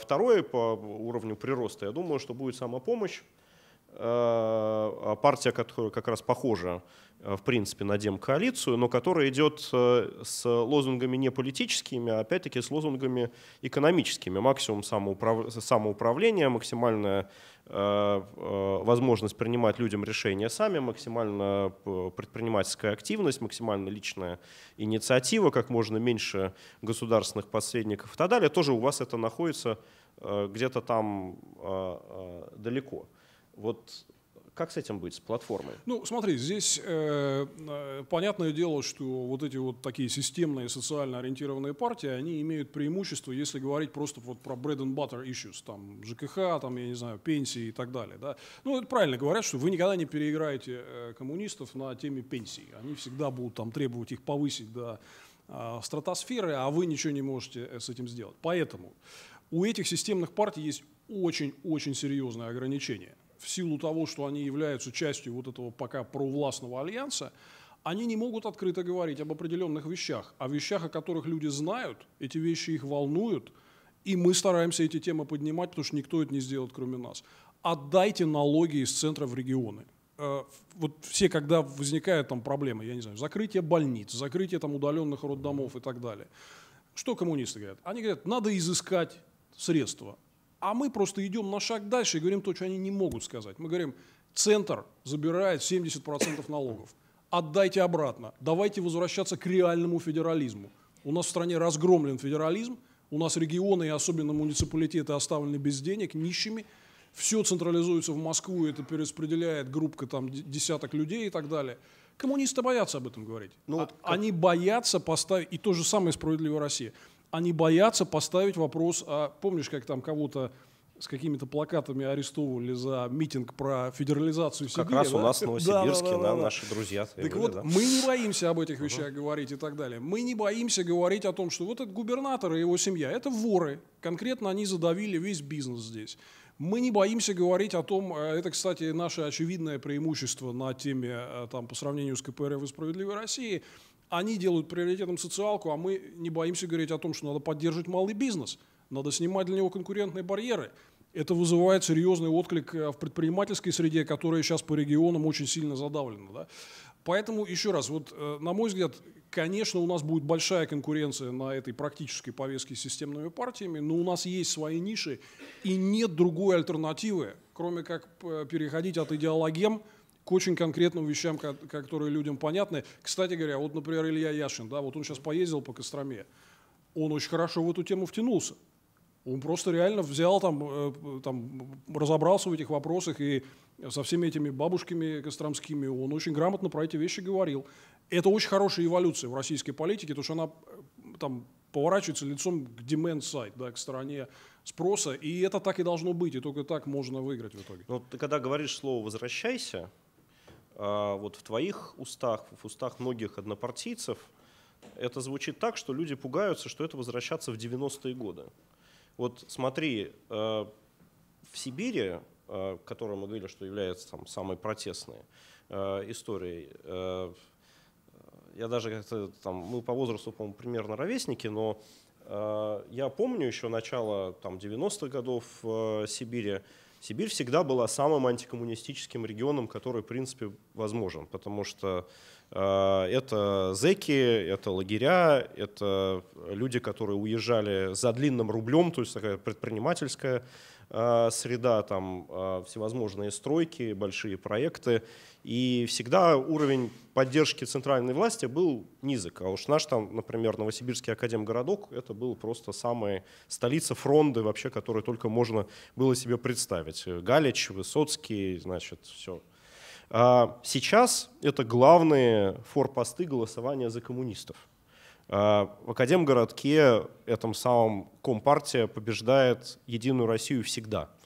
второе по уровню прироста, я думаю, что будет самопомощь, Э, партия, которая как раз похожа э, в принципе на демкоалицию, но которая идет э, с лозунгами не политическими, а опять-таки с лозунгами экономическими. Максимум самоуправ... самоуправления, максимальная возможность принимать людям решения сами, максимально предпринимательская активность, максимально личная инициатива, как можно меньше государственных посредников и так далее. Тоже у вас это находится где-то там далеко. Вот как с этим быть, с платформой? Ну, смотри, здесь э, э, понятное дело, что вот эти вот такие системные, социально ориентированные партии, они имеют преимущество, если говорить просто вот про bread and butter issues, там ЖКХ, там, я не знаю, пенсии и так далее. Да? Ну, это правильно говорят, что вы никогда не переиграете э, коммунистов на теме пенсий. Они всегда будут там требовать их повысить до э, стратосферы, а вы ничего не можете э, с этим сделать. Поэтому у этих системных партий есть очень-очень серьезные ограничения – в силу того, что они являются частью вот этого пока провластного альянса, они не могут открыто говорить об определенных вещах, о вещах, о которых люди знают, эти вещи их волнуют, и мы стараемся эти темы поднимать, потому что никто это не сделает, кроме нас. Отдайте налоги из центра в регионы. Э, вот все, когда возникают там проблемы, я не знаю, закрытие больниц, закрытие там удаленных роддомов и так далее. Что коммунисты говорят? Они говорят, надо изыскать средства. А мы просто идем на шаг дальше и говорим то, что они не могут сказать. Мы говорим, центр забирает 70% налогов. Отдайте обратно. Давайте возвращаться к реальному федерализму. У нас в стране разгромлен федерализм, у нас регионы и особенно муниципалитеты оставлены без денег, нищими. Все централизуется в Москву, это перераспределяет группка там десяток людей и так далее. Коммунисты боятся об этом говорить. Ну, а, вот как... Они боятся поставить, и то же самое справедливая Россия. Они боятся поставить вопрос, а помнишь, как там кого-то с какими-то плакатами арестовывали за митинг про федерализацию Сибири. Как раз у нас в Новосибирске, да, наши друзья. Так вот, мы не боимся об этих вещах говорить и так далее. Мы не боимся говорить о том, что вот этот губернатор и его семья – это воры. Конкретно они задавили весь бизнес здесь. Мы не боимся говорить о том, э, это, кстати, наше очевидное преимущество на теме, э, там, по сравнению с КПРФ и «Справедливой России», они делают приоритетом социалку, а мы не боимся говорить о том, что надо поддерживать малый бизнес, надо снимать для него конкурентные барьеры. Это вызывает серьезный отклик э, в предпринимательской среде, которая сейчас по регионам очень сильно задавлена. Да? Поэтому, еще раз, вот, э, на мой взгляд, конечно, у нас будет большая конкуренция на этой практической повестке с системными партиями, но у нас есть свои ниши, и нет другой альтернативы, кроме как э, переходить от идеологем – к очень конкретным вещам, которые людям понятны. Кстати говоря, вот, например, Илья Яшин, да, вот он сейчас поездил по Костроме, он очень хорошо в эту тему втянулся. Он просто реально взял там, э, там, разобрался в этих вопросах и со всеми этими бабушками костромскими, он очень грамотно про эти вещи говорил. Это очень хорошая эволюция в российской политике, потому что она э, там поворачивается лицом к demand side, да, к стороне спроса, и это так и должно быть, и только так можно выиграть в итоге. Но ну, ты когда говоришь слово «возвращайся», а, вот в твоих устах, в устах многих однопартийцев, это звучит так, что люди пугаются, что это возвращаться в 90-е годы. Вот смотри, а, в Сибири, а, которую мы говорили, что является там, самой протестной историей, я даже как-то там, мы по возрасту, по-моему, примерно ровесники, но я помню еще начало там, 90-х годов в э, Сибири, Сибирь всегда была самым антикоммунистическим регионом, который, в принципе, возможен, потому что э, это зеки, это лагеря, это люди, которые уезжали за длинным рублем, то есть такая предпринимательская э, среда, там э, всевозможные стройки, большие проекты. И всегда уровень поддержки центральной власти был низок. А уж наш там, например, Новосибирский академгородок, это был просто самая столица фронды вообще, которую только можно было себе представить. Галич, Высоцкий, значит, все. А сейчас это главные форпосты голосования за коммунистов. А в Академгородке, этом самом Компартия побеждает Единую Россию всегда –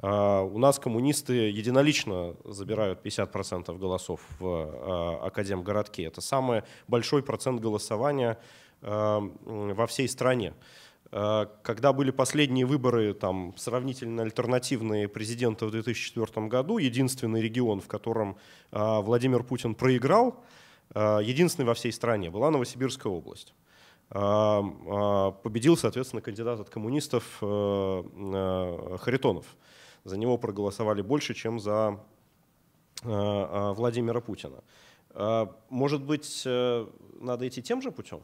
а, у нас коммунисты единолично забирают 50% голосов в а, Академгородке. Это самый большой процент голосования а, во всей стране. Когда были последние выборы, там, сравнительно альтернативные президента в 2004 году, единственный регион, в котором Владимир Путин проиграл, единственный во всей стране, была Новосибирская область. Победил, соответственно, кандидат от коммунистов э, э, Харитонов за него проголосовали больше, чем за э, э, Владимира Путина. Э, может быть, надо идти тем же путем?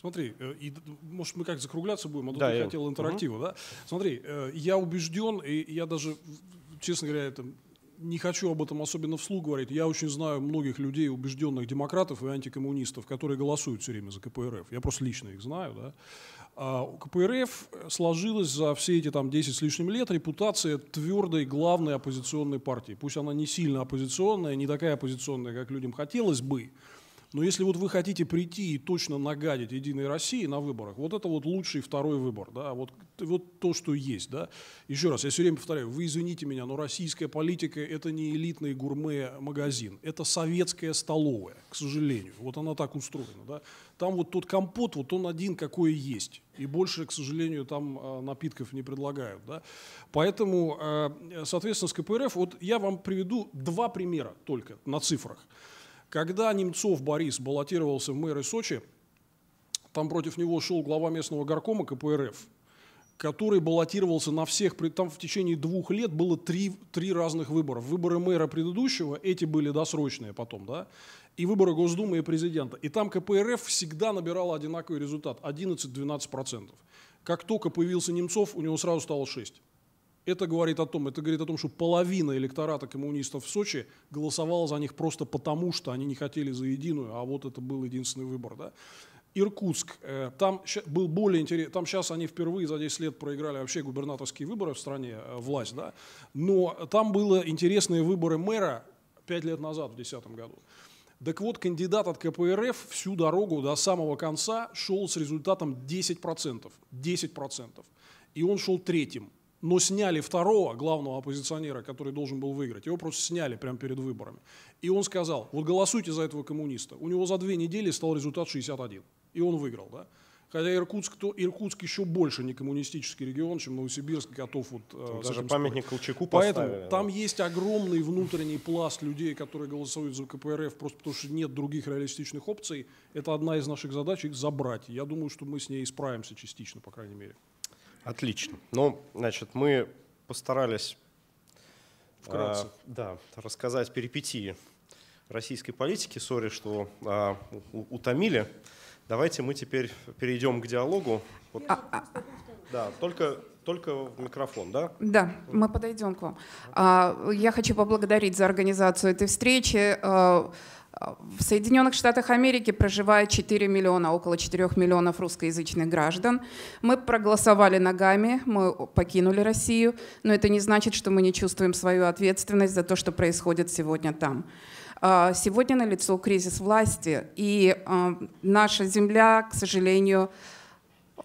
Смотри, и, может, мы как закругляться будем, а тут да, я хотел интерактива, угу. да? Смотри, я убежден, и я даже, честно говоря, это не хочу об этом особенно вслух говорить. Я очень знаю многих людей, убежденных демократов и антикоммунистов, которые голосуют все время за КПРФ. Я просто лично их знаю, да. А, КПРФ сложилась за все эти там, 10 с лишним лет репутация твердой главной оппозиционной партии. Пусть она не сильно оппозиционная, не такая оппозиционная, как людям хотелось бы, но если вот вы хотите прийти и точно нагадить Единой России на выборах, вот это вот лучший второй выбор, да, вот, вот то, что есть, да. Еще раз, я все время повторяю, вы извините меня, но российская политика – это не элитный гурме-магазин, это советская столовая, к сожалению. Вот она так устроена, да. Там вот тот компот, вот он один, какой есть. И больше, к сожалению, там а, напитков не предлагают, да. Поэтому, э, соответственно, с КПРФ, вот я вам приведу два примера только на цифрах. Когда Немцов Борис баллотировался в мэры Сочи, там против него шел глава местного горкома КПРФ, который баллотировался на всех, там в течение двух лет было три, три разных выбора. Выборы мэра предыдущего, эти были досрочные потом, да, и выборы Госдумы и президента. И там КПРФ всегда набирала одинаковый результат, 11-12%. Как только появился Немцов, у него сразу стало 6%. Это говорит о том, это говорит о том, что половина электората коммунистов в Сочи голосовала за них просто потому, что они не хотели за единую, а вот это был единственный выбор. Да? Иркутск, э, там был более интересно, там сейчас они впервые за 10 лет проиграли вообще губернаторские выборы в стране, э, власть, да, но там было интересные выборы мэра 5 лет назад, в 2010 году. Так вот, кандидат от КПРФ всю дорогу до самого конца шел с результатом 10%. 10%. И он шел третьим но сняли второго главного оппозиционера, который должен был выиграть. Его просто сняли прямо перед выборами. И он сказал, вот голосуйте за этого коммуниста. У него за две недели стал результат 61. И он выиграл. Да? Хотя Иркутск, то Иркутск еще больше не коммунистический регион, чем Новосибирск готов вот. Э, там даже памятник Колчаку Поэтому поставили, там да. есть огромный внутренний пласт людей, которые голосуют за КПРФ просто потому, что нет других реалистичных опций. Это одна из наших задач их забрать. Я думаю, что мы с ней справимся частично, по крайней мере. Отлично. Ну, значит, мы постарались А, да, рассказать перипетии российской политики. Сори, что а, у, утомили. Давайте мы теперь перейдем к диалогу. Вот. А, а, да, только только в микрофон, да? Да, мы подойдем к вам. А, я хочу поблагодарить за организацию этой встречи. А, в Соединенных Штатах Америки проживает 4 миллиона, около 4 миллионов русскоязычных граждан. Мы проголосовали ногами, мы покинули Россию, но это не значит, что мы не чувствуем свою ответственность за то, что происходит сегодня там. А, сегодня налицо кризис власти, и а, наша земля, к сожалению,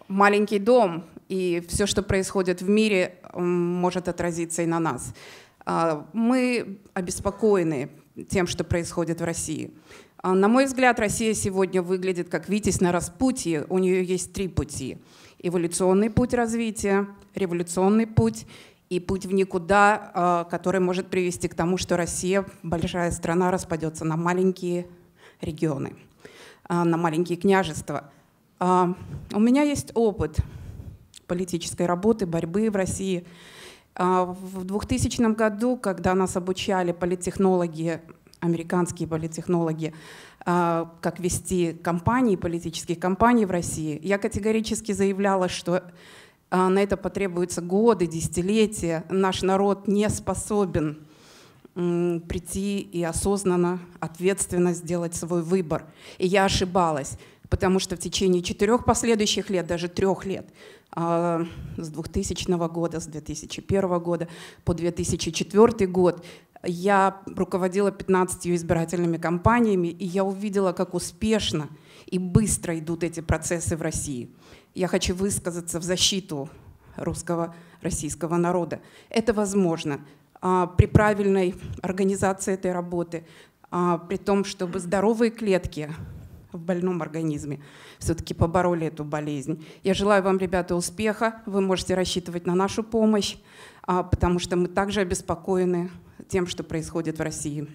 маленький дом, и все, что происходит в мире, может отразиться и на нас. А, мы обеспокоены тем, что происходит в России. А, на мой взгляд, Россия сегодня выглядит как Витязь на распутье. У нее есть три пути. Эволюционный путь развития, революционный путь и путь в никуда, а, который может привести к тому, что Россия, большая страна, распадется на маленькие регионы, а, на маленькие княжества. У меня есть опыт политической работы, борьбы в России – а, в 2000 году, когда нас обучали политтехнологи, американские политтехнологи, а, как вести компании, политические компании в России, я категорически заявляла, что а, на это потребуются годы, десятилетия. Наш народ не способен прийти и осознанно, ответственно сделать свой выбор. И я ошибалась потому что в течение четырех последующих лет, даже трех лет, а, с 2000 года, с 2001 года по 2004 год, я руководила 15 избирательными кампаниями, и я увидела, как успешно и быстро идут эти процессы в России. Я хочу высказаться в защиту русского, российского народа. Это возможно а, при правильной организации этой работы, а, при том, чтобы здоровые клетки в больном организме. Все-таки побороли эту болезнь. Я желаю вам, ребята, успеха. Вы можете рассчитывать на нашу помощь, а, потому что мы также обеспокоены тем, что происходит в России.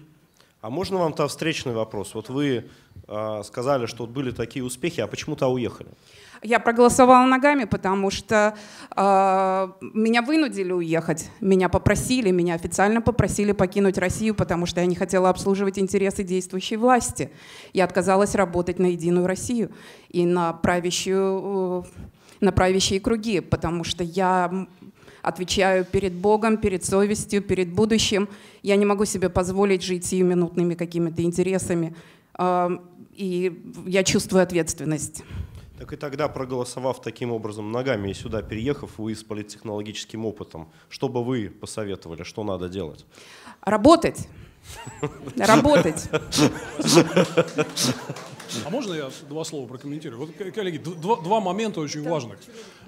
А можно вам-то встречный вопрос? Вот вы а, сказали, что были такие успехи, а почему-то уехали? Я проголосовала ногами, потому что э, меня вынудили уехать. Меня попросили, меня официально попросили покинуть Россию, потому что я не хотела обслуживать интересы действующей власти. Я отказалась работать на Единую Россию и на, правящую, э, на правящие круги, потому что я отвечаю перед Богом, перед совестью, перед будущим. Я не могу себе позволить жить сиюминутными какими-то интересами и я чувствую ответственность. Так и тогда, проголосовав таким образом ногами и сюда переехав, вы с политтехнологическим опытом, что бы вы посоветовали, что надо делать? Работать. Работать. А можно я два слова прокомментирую? Вот, коллеги, два, два момента очень важных.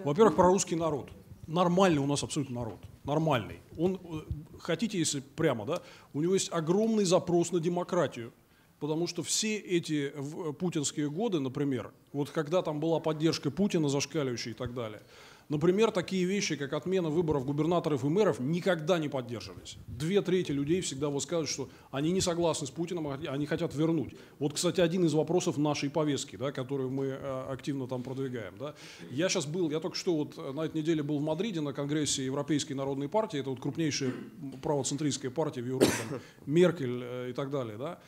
Во-первых, про русский народ. Нормальный у нас абсолютно народ. Нормальный. Он, э, хотите, если прямо, да, у него есть огромный запрос на демократию. Потому что все эти путинские годы, например, вот когда там была поддержка Путина зашкаливающая и так далее, например, такие вещи, как отмена выборов губернаторов и мэров, никогда не поддерживались. Две трети людей всегда высказывают, что они не согласны с Путиным, а они хотят вернуть. Вот, кстати, один из вопросов нашей повестки, да, которую мы э, активно там продвигаем. Да. Я сейчас был, я только что вот э, на этой неделе был в Мадриде на конгрессе Европейской народной партии, это вот крупнейшая правоцентристская партия в Европе, там, Меркель э, и так далее. Да.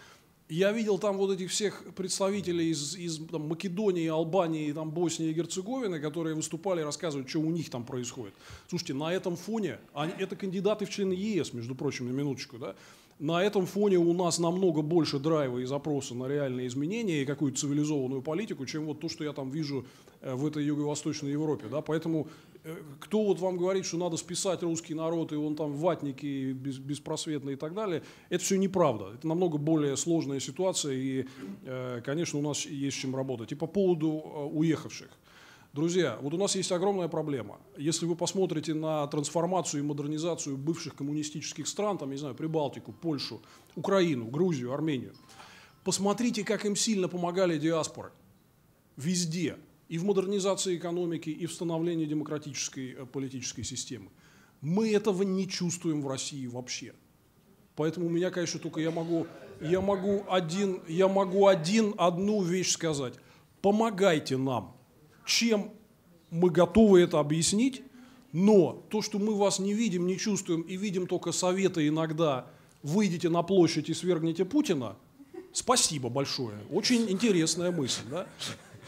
Я видел там вот этих всех представителей из, из там, Македонии, Албании, там, Боснии и Герцеговины, которые выступали, рассказывают, что у них там происходит. Слушайте, на этом фоне, они, это кандидаты в члены ЕС, между прочим, на минуточку, да, на этом фоне у нас намного больше драйва и запроса на реальные изменения и какую-то цивилизованную политику, чем вот то, что я там вижу э, в этой юго-восточной Европе. Да? Поэтому Э, кто вот вам говорит, что надо списать русский народ, и он там ватники беспросветные и так далее, это все неправда. Это намного более сложная ситуация, и, э, конечно, у нас есть чем работать. И по поводу э, уехавших. Друзья, вот у нас есть огромная проблема. Если вы посмотрите на трансформацию и модернизацию бывших коммунистических стран, там, не знаю, Прибалтику, Польшу, Украину, Грузию, Армению, посмотрите, как им сильно помогали диаспоры. Везде и в модернизации экономики, и в становлении демократической э, политической системы. Мы этого не чувствуем в России вообще. Поэтому у меня, конечно, только я могу, я могу, один, я могу один, одну вещь сказать. Помогайте нам. Чем мы готовы это объяснить, но то, что мы вас не видим, не чувствуем и видим только советы иногда, выйдите на площадь и свергните Путина, спасибо большое. Очень интересная мысль. Да?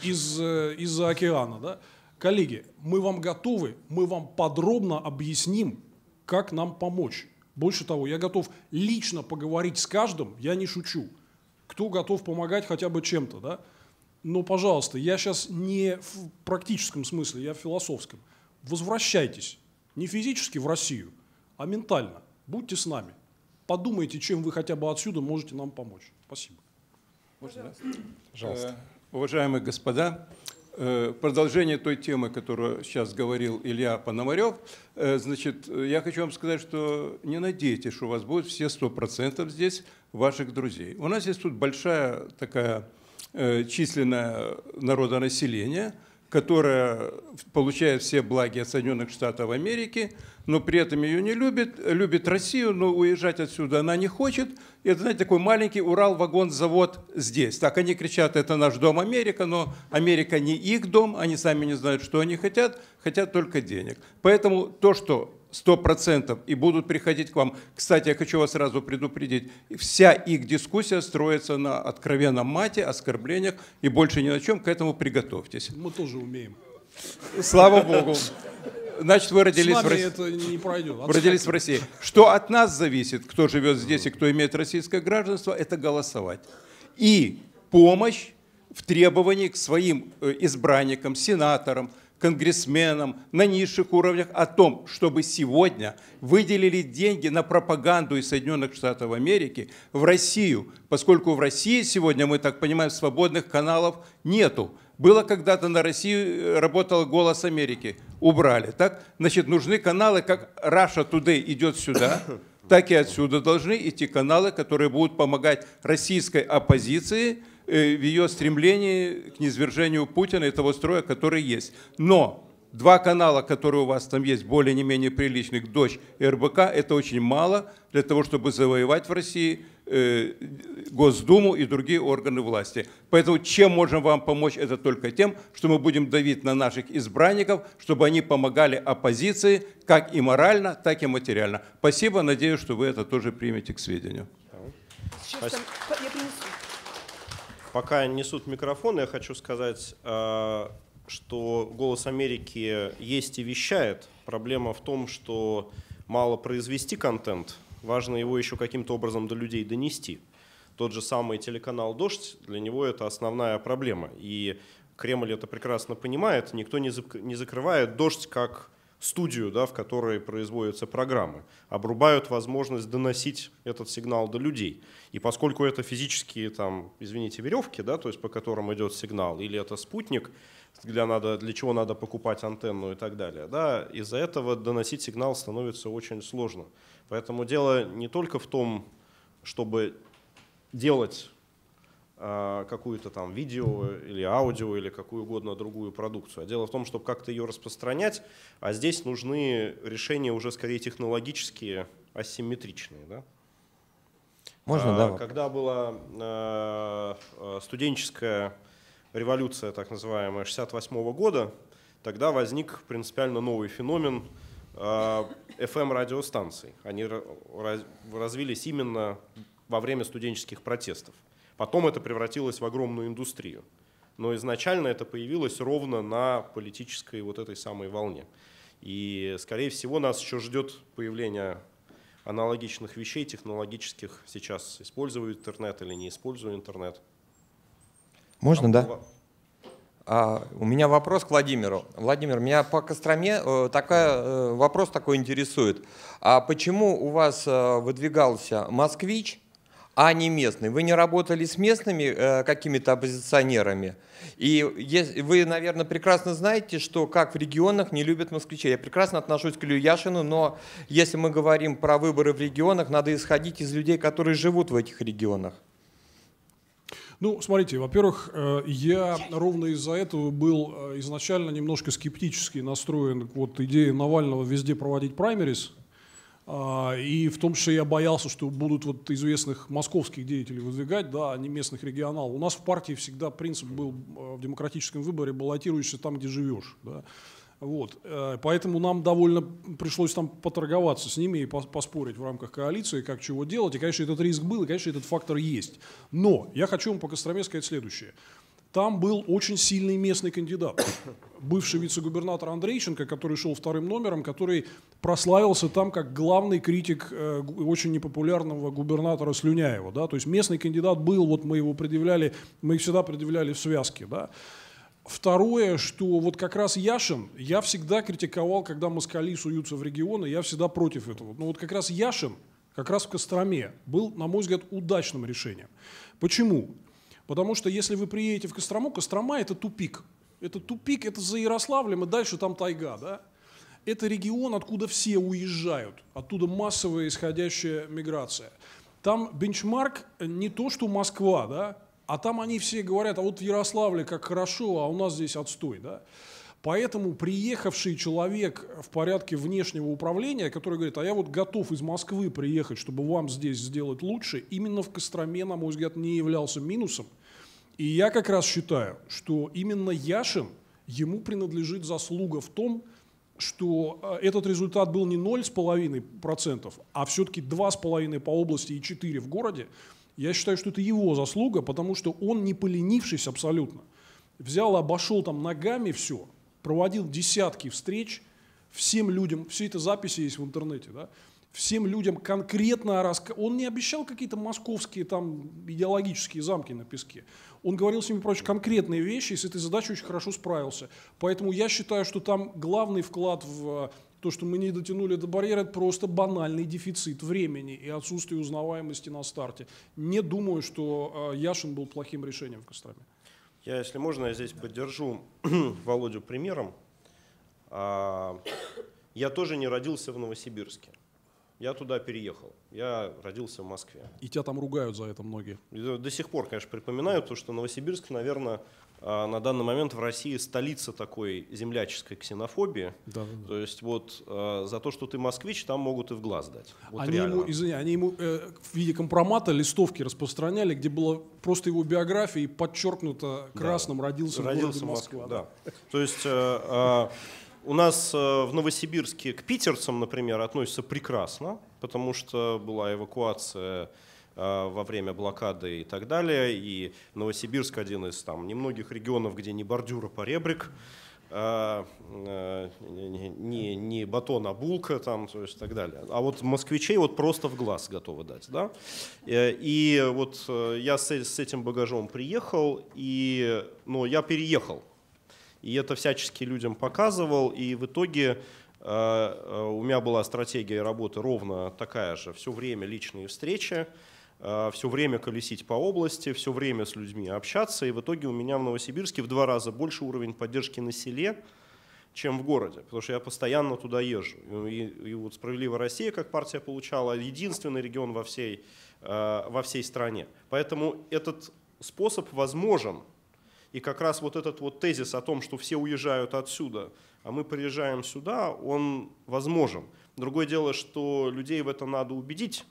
из, э, из-за океана. Да? Коллеги, мы вам готовы, мы вам подробно объясним, как нам помочь. Больше того, я готов лично поговорить с каждым, я не шучу. Кто готов помогать хотя бы чем-то, да? Но, пожалуйста, я сейчас не в практическом смысле, я в философском. Возвращайтесь. Не физически в Россию, а ментально. Будьте с нами. Подумайте, чем вы хотя бы отсюда можете нам помочь. Спасибо. Можно, да? Пожалуйста. Э, Уважаемые господа, э, продолжение той темы, которую сейчас говорил Илья Пономарев, э, значит, я хочу вам сказать, что не надейтесь, что у вас будут все 100% здесь ваших друзей. У нас есть тут большая такая э, численная народонаселение – которая получает все благи от Соединенных Штатов Америки, но при этом ее не любит, любит Россию, но уезжать отсюда она не хочет. И это, знаете, такой маленький Урал-вагон-завод здесь. Так они кричат, это наш дом Америка, но Америка не их дом, они сами не знают, что они хотят, хотят только денег. Поэтому то, что сто процентов и будут приходить к вам. Кстати, я хочу вас сразу предупредить, вся их дискуссия строится на откровенном мате, оскорблениях и больше ни на чем, к этому приготовьтесь. Мы тоже умеем. Слава Богу. Значит, вы родились в России. Вы родились в России. Что от нас зависит, кто живет здесь и кто имеет российское гражданство, это голосовать. И помощь в требовании к своим э, избранникам, сенаторам, конгрессменам на низших уровнях о том, чтобы сегодня выделили деньги на пропаганду из Соединенных Штатов Америки в Россию, поскольку в России сегодня, мы так понимаем, свободных каналов нету. Было когда-то на России э, работал «Голос Америки», убрали, так? Значит, нужны каналы, как «Раша Today идет сюда, так и отсюда должны идти каналы, которые будут помогать российской оппозиции – Э, в ее стремлении к низвержению Путина и того строя, который есть. Но два канала, которые у вас там есть, более не менее приличных, дочь и РБК, это очень мало для того, чтобы завоевать в России э, Госдуму и другие органы власти. Поэтому чем можем вам помочь, это только тем, что мы будем давить на наших избранников, чтобы они помогали оппозиции как и морально, так и материально. Спасибо, надеюсь, что вы это тоже примете к сведению. Спасибо. Пока несут микрофон, я хочу сказать, э, что «Голос Америки» есть и вещает. Проблема в том, что мало произвести контент, важно его еще каким-то образом до людей донести. Тот же самый телеканал «Дождь» для него это основная проблема. И Кремль это прекрасно понимает, никто не, не закрывает «Дождь» как студию, да, в которой производятся программы, обрубают возможность доносить этот сигнал до людей. И поскольку это физические, там, извините, веревки, да, то есть по которым идет сигнал, или это спутник, для, надо, для чего надо покупать антенну и так далее, да, из-за этого доносить сигнал становится очень сложно. Поэтому дело не только в том, чтобы делать а, какую-то там видео или аудио или какую угодно другую продукцию. А дело в том, чтобы как-то ее распространять, а здесь нужны решения уже скорее технологические, асимметричные. Да? Можно, а, да. Когда была а, а, студенческая революция, так называемая, 68 -го года, тогда возник принципиально новый феномен FM-радиостанций. Эм Они развились именно во время студенческих протестов. Потом это превратилось в огромную индустрию. Но изначально это появилось ровно на политической вот этой самой волне. И, скорее всего, нас еще ждет появление аналогичных вещей технологических. Сейчас использую интернет или не использую интернет. Можно, а, да? А, у меня вопрос к Владимиру. Владимир, меня по Костроме э, такая, э, вопрос такой интересует. А почему у вас э, выдвигался «Москвич», а не местный. Вы не работали с местными э, какими-то оппозиционерами. И если, вы, наверное, прекрасно знаете, что как в регионах не любят москвичей. Я прекрасно отношусь к Ильяшину, но если мы говорим про выборы в регионах, надо исходить из людей, которые живут в этих регионах. Ну, смотрите, во-первых, э, я ровно из-за этого был э, изначально немножко скептически настроен к вот идее Навального везде проводить праймерис, а, и в том, что я боялся, что будут вот известных московских деятелей выдвигать, да, а не местных регионалов. У нас в партии всегда принцип был а, в демократическом выборе баллотируешься там, где живешь. Да. Вот. Э, поэтому нам довольно пришлось там поторговаться с ними и поспорить в рамках коалиции, как чего делать. И, конечно, этот риск был, и, конечно, этот фактор есть. Но я хочу вам по Костроме сказать следующее. Там был очень сильный местный кандидат, бывший вице-губернатор Андрейченко, который шел вторым номером, который прославился там как главный критик э, очень непопулярного губернатора Слюняева. Да? То есть местный кандидат был, вот мы его предъявляли, мы их всегда предъявляли в связке. Да? Второе, что вот как раз Яшин, я всегда критиковал, когда москали суются в регионы, я всегда против этого. Но вот как раз Яшин, как раз в Костроме, был, на мой взгляд, удачным решением. Почему? Потому что если вы приедете в Кострому, Кострома – это тупик. Это тупик, это за Ярославлем, и дальше там тайга. Да? Это регион, откуда все уезжают, оттуда массовая исходящая миграция. Там бенчмарк э, не то, что Москва, да, а там они все говорят, а вот в Ярославле как хорошо, а у нас здесь отстой. Да? Поэтому приехавший человек в порядке внешнего управления, который говорит, а я вот готов из Москвы приехать, чтобы вам здесь сделать лучше, именно в Костроме, на мой взгляд, не являлся минусом – и я как раз считаю, что именно Яшин, ему принадлежит заслуга в том, что э, этот результат был не 0,5%, а все-таки 2,5% по области и 4% в городе. Я считаю, что это его заслуга, потому что он, не поленившись абсолютно, взял, обошел там ногами все, проводил десятки встреч всем людям, все это записи есть в интернете, да, всем людям конкретно рассказывал. Он не обещал какие-то московские там идеологические замки на песке. Он говорил с ними, прочь, конкретные вещи и с этой задачей очень хорошо справился. Поэтому я считаю, что там главный вклад в э, то, что мы не дотянули до барьера, это просто банальный дефицит времени и отсутствие узнаваемости на старте. Не думаю, что э, Яшин был плохим решением в Костроме. Я, если можно, я здесь поддержу Володю примером. А, я тоже не родился в Новосибирске. Я туда переехал. Я родился в Москве. И тебя там ругают за это многие. До сих пор, конечно, припоминаю, то, что Новосибирск, наверное, а, на данный момент в России столица такой земляческой ксенофобии. Да, да. То есть вот а, за то, что ты москвич, там могут и в глаз дать. Вот они, ему, извини, они ему э, в виде компромата листовки распространяли, где было просто его биография и подчеркнуто красным да. родился, родился в городе Москва. Москва да. да. То есть э, э, у нас э, в Новосибирске к питерцам, например, относятся прекрасно, потому что была эвакуация э, во время блокады и так далее. И Новосибирск один из там немногих регионов, где не бордюра по ребрик, а, э, не, не батон, а булка там, то есть, и так далее. А вот москвичей вот просто в глаз готовы дать. Да? И вот я с, с этим багажом приехал, и, но я переехал. И это всячески людям показывал. И в итоге э, э, у меня была стратегия работы ровно такая же. Все время личные встречи, э, все время колесить по области, все время с людьми общаться. И в итоге у меня в Новосибирске в два раза больше уровень поддержки на селе, чем в городе, потому что я постоянно туда езжу. И, и вот «Справедливая Россия», как партия получала, единственный регион во всей, э, во всей стране. Поэтому этот способ возможен и как раз вот этот вот тезис о том, что все уезжают отсюда, а мы приезжаем сюда, он возможен. Другое дело, что людей в это надо убедить,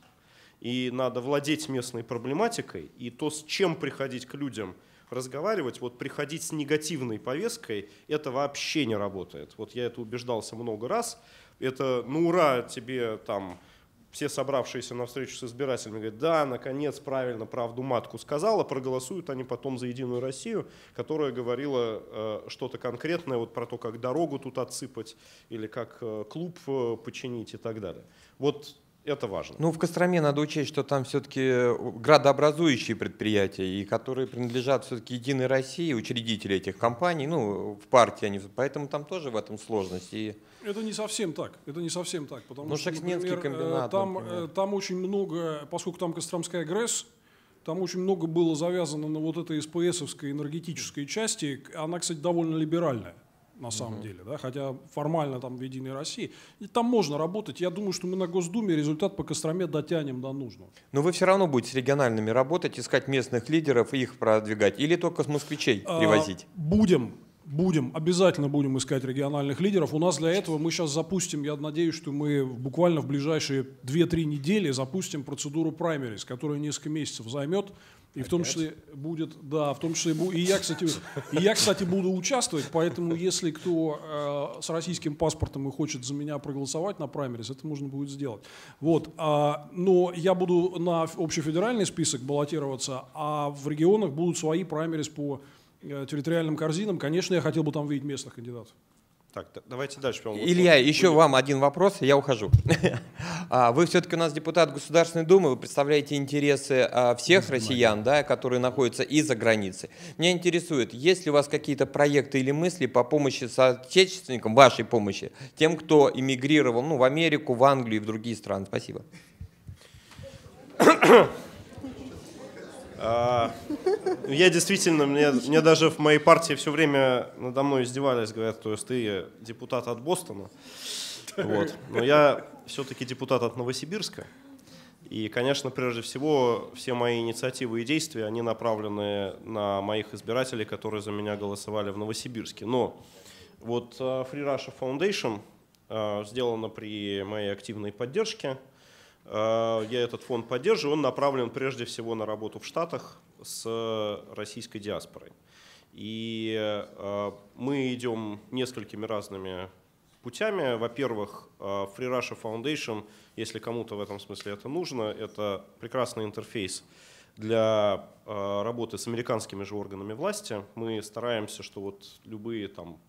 и надо владеть местной проблематикой, и то, с чем приходить к людям – разговаривать, вот приходить с негативной повесткой, это вообще не работает. Вот я это убеждался много раз. Это, ну ура, тебе там все собравшиеся на встречу с избирателями говорят, да, наконец, правильно, правду матку сказала, проголосуют они потом за «Единую Россию», которая говорила э, что-то конкретное вот про то, как дорогу тут отсыпать или как э, клуб э, починить и так далее. Вот это важно. Ну, в Костроме надо учесть, что там все-таки э, градообразующие предприятия, и которые принадлежат все-таки Единой России, учредители этих компаний, ну, в партии они, поэтому там тоже в этом сложности. И... Это не совсем так, это не совсем так, потому ну, что, например, э, комбинат, там, э, например. там очень много, поскольку там Костромская ГРЭС, там очень много было завязано на вот этой СПСовской энергетической части, она, кстати, довольно либеральная на самом угу. деле, да, хотя формально там в «Единой России». И там можно работать. Я думаю, что мы на Госдуме результат по Костроме дотянем до нужного. Но вы все равно будете с региональными работать, искать местных лидеров и их продвигать? Или только с москвичей а, привозить? будем. Будем, обязательно будем искать региональных лидеров. У нас для этого мы сейчас запустим, я надеюсь, что мы буквально в ближайшие 2-3 недели запустим процедуру праймерис, которая несколько месяцев займет. И в том числе будет, да, в том числе и я, кстати, и я, кстати, буду участвовать, поэтому если кто э, с российским паспортом и хочет за меня проголосовать на праймерис, это можно будет сделать. Вот, э, но я буду на общефедеральный список баллотироваться, а в регионах будут свои праймерис по э, территориальным корзинам. Конечно, я хотел бы там видеть местных кандидатов. Так, давайте дальше. Прям Илья, вот, еще будет. вам один вопрос, я ухожу. А, вы все-таки у нас депутат Государственной Думы, вы представляете интересы а, всех россиян, да, которые находятся и за границей. Меня интересует, есть ли у вас какие-то проекты или мысли по помощи соотечественникам, вашей помощи, тем, кто эмигрировал ну, в Америку, в Англию и в другие страны? Спасибо. А, я действительно, мне, мне даже в моей партии все время надо мной издевались, говорят, то есть ты депутат от Бостона. Вот. Но я все-таки депутат от Новосибирска. И, конечно, прежде всего, все мои инициативы и действия, они направлены на моих избирателей, которые за меня голосовали в Новосибирске. Но вот э, Free Russia Foundation э, сделано при моей активной поддержке. Э, я этот фонд поддерживаю. Он направлен прежде всего на работу в Штатах, с российской диаспорой. И э, мы идем несколькими разными путями. Во-первых, э, Free Russia Foundation, если кому-то в этом смысле это нужно, это прекрасный интерфейс для э, работы с американскими же органами власти. Мы стараемся, что вот любые там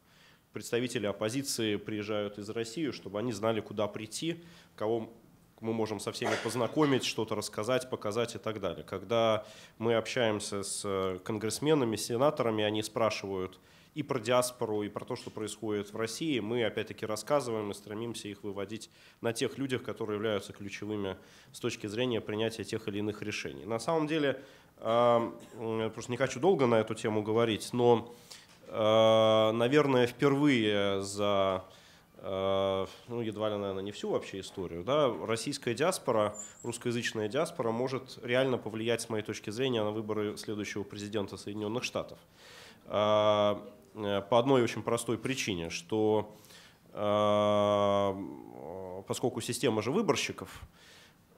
представители оппозиции приезжают из России, чтобы они знали, куда прийти, кого мы можем со всеми познакомить, что-то рассказать, показать и так далее. Когда мы общаемся с э, конгрессменами, сенаторами, они спрашивают и про диаспору, и про то, что происходит в России. Мы опять-таки рассказываем и стремимся их выводить на тех людях, которые являются ключевыми с точки зрения принятия тех или иных решений. На самом деле, эм, просто не хочу долго на эту тему говорить, но, э, наверное, впервые за Э, ну, едва ли, наверное, не всю вообще историю, да, российская диаспора, русскоязычная диаспора может реально повлиять, с моей точки зрения, на выборы следующего президента Соединенных Штатов. Э, э, по одной очень простой причине, что поскольку система же выборщиков,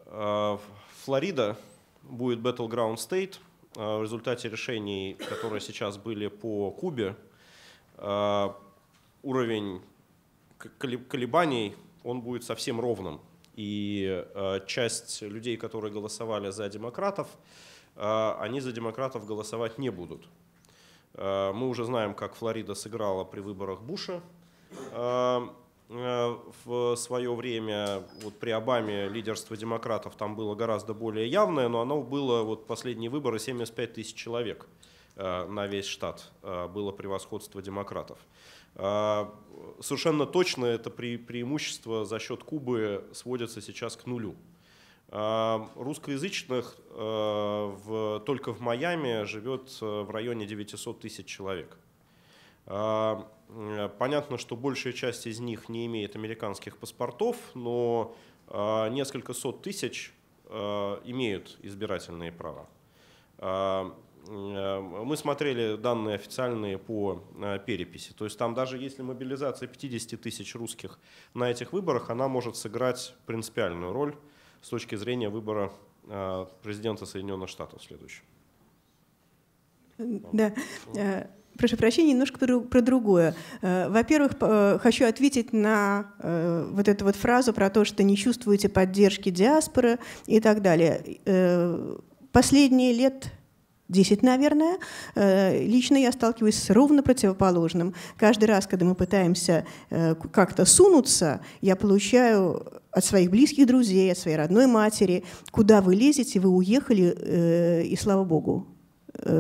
Флорида будет Battleground State в результате решений, которые сейчас были по Кубе, уровень колебаний он будет совсем ровным. И э, часть людей, которые голосовали за демократов, э, они за демократов голосовать не будут. Э, мы уже знаем, как Флорида сыграла при выборах Буша в свое время. Вот при Обаме лидерство демократов там было гораздо более явное, но оно было вот последние выборы 75 тысяч человек на весь штат было превосходство демократов. А, совершенно точно это преимущество за счет Кубы сводится сейчас к нулю. А, русскоязычных а, в, только в Майами живет в районе 900 тысяч человек. Понятно, что большая часть из них не имеет американских паспортов, но несколько сот тысяч имеют избирательные права. Э, мы смотрели данные официальные по э, переписи. То есть там даже если мобилизация 50 тысяч русских на этих выборах, она может сыграть принципиальную роль с точки зрения выбора э, президента Соединенных Штатов следующего. Да. Прошу прощения, немножко про другое. Во-первых, хочу ответить на вот эту вот фразу про то, что не чувствуете поддержки диаспоры и так далее. Последние лет 10, наверное, э, лично я сталкиваюсь с ровно противоположным. Каждый раз, когда мы пытаемся э, как-то сунуться, я получаю от своих близких друзей, от своей родной матери, куда вы лезете, вы уехали, э, и слава богу,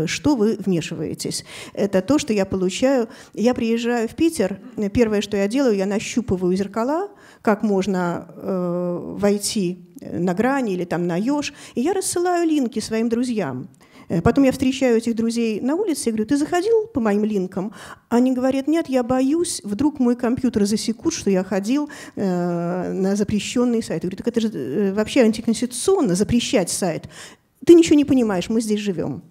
что вы вмешиваетесь. Это то, что я получаю. Я приезжаю в Питер, первое, что я делаю, я нащупываю зеркала, как можно войти на грани или там на еж, и я рассылаю линки своим друзьям. Э, потом я встречаю этих друзей на улице и говорю, ты заходил по моим линкам? Они говорят, нет, я боюсь, вдруг мой компьютер засекут, что я ходил э, на запрещенный сайт. Я говорю, так это же э, вообще антиконституционно запрещать сайт. Ты ничего не понимаешь, мы здесь живем.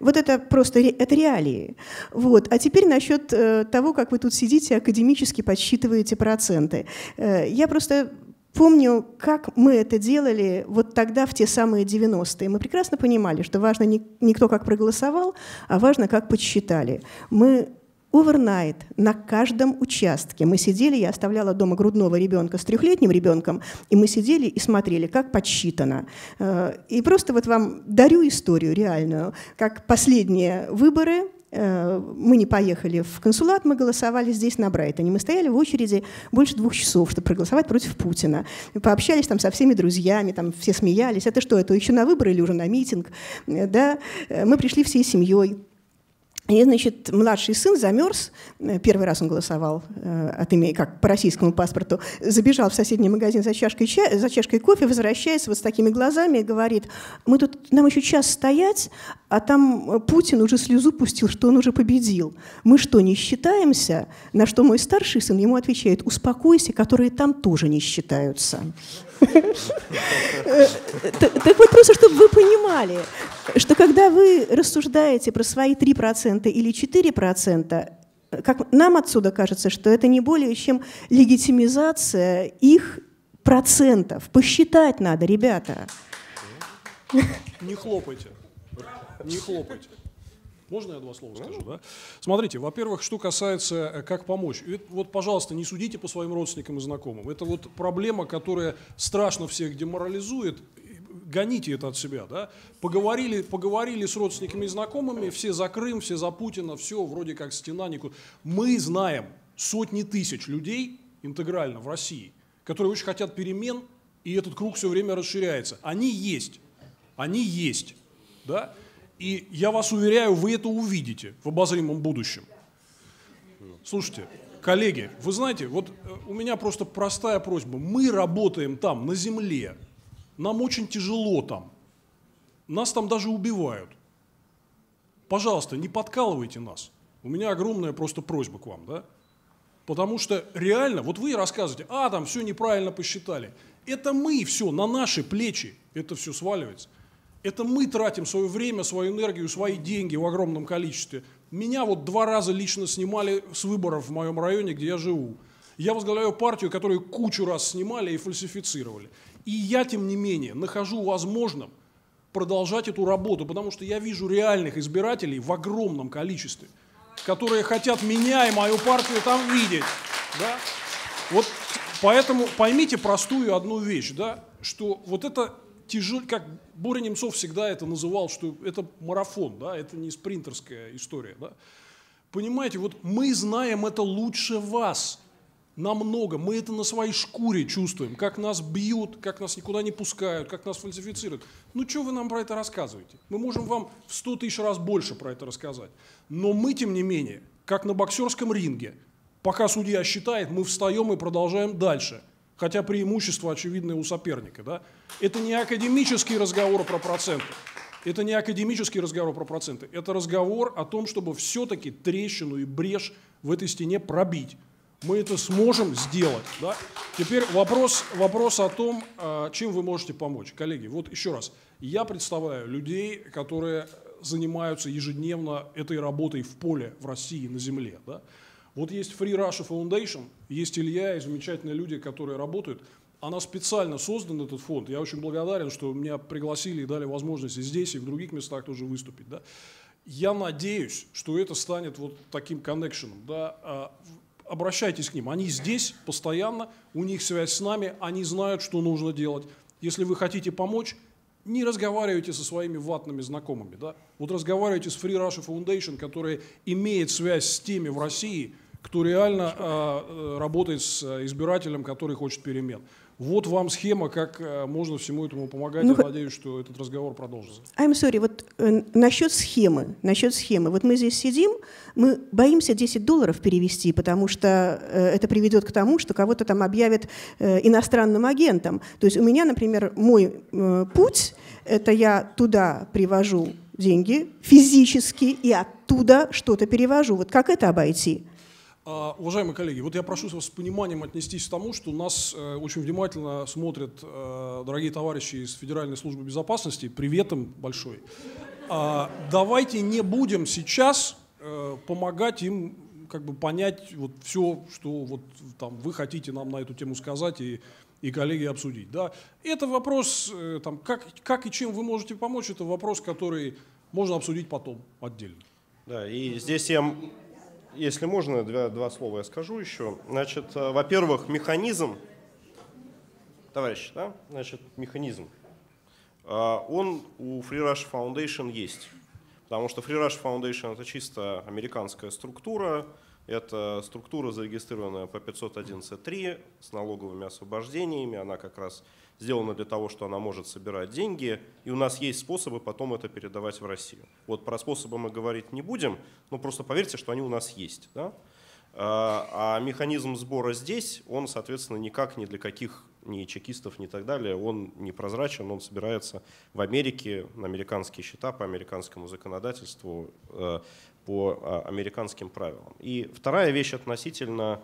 Вот это просто это реалии. Вот. А теперь насчет э, того, как вы тут сидите, академически подсчитываете проценты. Э, я просто Помню, как мы это делали вот тогда, в те самые 90-е. Мы прекрасно понимали, что важно не, не кто как проголосовал, а важно, как подсчитали. Мы овернайт на каждом участке. Мы сидели, я оставляла дома грудного ребенка с трехлетним ребенком, и мы сидели и смотрели, как подсчитано. Э, и просто вот вам дарю историю реальную, как последние выборы Э, мы не поехали в консулат, мы голосовали здесь, на Брайтоне. Мы стояли в очереди больше двух часов, чтобы проголосовать против Путина. Мы пообщались там со всеми друзьями, там все смеялись. Это что, это еще на выборы или уже на митинг? Э, да? Э, мы пришли всей семьей. И, значит, младший сын замерз, первый раз он голосовал э, от имени, как по российскому паспорту, забежал в соседний магазин за чашкой, чая, за чашкой кофе, возвращается вот с такими глазами и говорит, мы тут, нам еще час стоять, а там э, Путин уже слезу пустил, что он уже победил. Мы что, не считаемся? На что мой старший сын ему отвечает, успокойся, которые там тоже не считаются. Так вот просто, чтобы вы понимали, что когда вы рассуждаете про свои 3% или 4%, как нам отсюда кажется, что это не более чем легитимизация их процентов. Посчитать надо, ребята. Не хлопайте. Не хлопайте. Можно я два слова ну, скажу? Да? Смотрите, во-первых, что касается, э, как помочь. вот, пожалуйста, не судите по своим родственникам и знакомым. Это вот проблема, которая страшно всех деморализует гоните это от себя, да? Поговорили, поговорили с родственниками и знакомыми, все за Крым, все за Путина, все вроде как стена никуда. Мы знаем сотни тысяч людей интегрально в России, которые очень хотят перемен, и этот круг все время расширяется. Они есть, они есть, да? И я вас уверяю, вы это увидите в обозримом будущем. Слушайте, коллеги, вы знаете, вот э, у меня просто простая просьба. Мы работаем там, на земле. Нам очень тяжело там. Нас там даже убивают. Пожалуйста, не подкалывайте нас. У меня огромная просто просьба к вам, да? Потому что реально, вот вы рассказываете, а, там все неправильно посчитали. Это мы все на наши плечи, это все сваливается. Это мы тратим свое время, свою энергию, свои деньги в огромном количестве. Меня вот два раза лично снимали с выборов в моем районе, где я живу. Я возглавляю партию, которую кучу раз снимали и фальсифицировали. И я, тем не менее, нахожу возможным продолжать эту работу, потому что я вижу реальных избирателей в огромном количестве, которые хотят меня и мою партию там видеть. Да? Вот поэтому поймите простую одну вещь, да, что вот это тяжело, как Боря Немцов всегда это называл, что это марафон, да, это не спринтерская история. Да. Понимаете, вот мы знаем это лучше вас намного, мы это на своей шкуре чувствуем, как нас бьют, как нас никуда не пускают, как нас фальсифицируют. Ну что вы нам про это рассказываете? Мы можем вам в сто тысяч раз больше про это рассказать. Но мы, тем не менее, как на боксерском ринге, пока судья считает, мы встаем и продолжаем дальше – хотя преимущество очевидное у соперника. Да? Это не академический разговор про проценты. Это не академический разговор про проценты. Это разговор о том, чтобы все-таки трещину и брешь в этой стене пробить. Мы это сможем сделать. Да? Теперь вопрос, вопрос о том, а, чем вы можете помочь. Коллеги, вот еще раз. Я представляю людей, которые занимаются ежедневно этой работой в поле, в России, на земле. Да? Вот есть Free Russia Foundation, есть Илья и замечательные люди, которые работают. Она специально создана, этот фонд. Я очень благодарен, что меня пригласили и дали возможность и здесь, и в других местах тоже выступить. Да. Я надеюсь, что это станет вот таким коннекшеном. Да. А, обращайтесь к ним. Они здесь постоянно, у них связь с нами, они знают, что нужно делать. Если вы хотите помочь, не разговаривайте со своими ватными знакомыми. Да? Вот разговаривайте с Free Russia Foundation, которая имеет связь с теми в России, кто реально а, э, работает с э, избирателем, который хочет перемен. Вот вам схема, как э, можно всему этому помогать. Ну, Я надеюсь, что этот разговор продолжится. I'm sorry, вот э, насчет схемы, насчет схемы. Вот мы здесь сидим, мы боимся 10 долларов перевести, потому что э, это приведет к тому, что кого-то там объявят э, иностранным агентом. То есть у меня, например, мой э, путь, это я туда привожу деньги физически и оттуда что-то перевожу. Вот как это обойти? А, уважаемые коллеги, вот я прошу вас с пониманием отнестись к тому, что нас э, очень внимательно смотрят э, дорогие товарищи из Федеральной службы безопасности. Привет им большой. А, давайте не будем сейчас э, помогать им как бы понять вот все, что вот там вы хотите нам на эту тему сказать и, и коллеги обсудить. Да? Это вопрос, там, как, как и чем вы можете помочь, это вопрос, который можно обсудить потом отдельно. Да, и здесь я если можно, два, два слова я скажу еще. Значит, э, во-первых, механизм, товарищи, да, значит, механизм, э, он у Free Rush Foundation есть. Потому что Free Rush Foundation это чисто американская структура, это структура, зарегистрированная по 511.3 с налоговыми освобождениями, она как раз сделана для того, что она может собирать деньги, и у нас есть способы потом это передавать в Россию. Вот про способы мы говорить не будем, но просто поверьте, что они у нас есть. Да? А, а механизм сбора здесь, он, соответственно, никак ни для каких ни чекистов, ни так далее, он не непрозрачен, он собирается в Америке на американские счета по американскому законодательству, э, по а, американским правилам. И вторая вещь относительно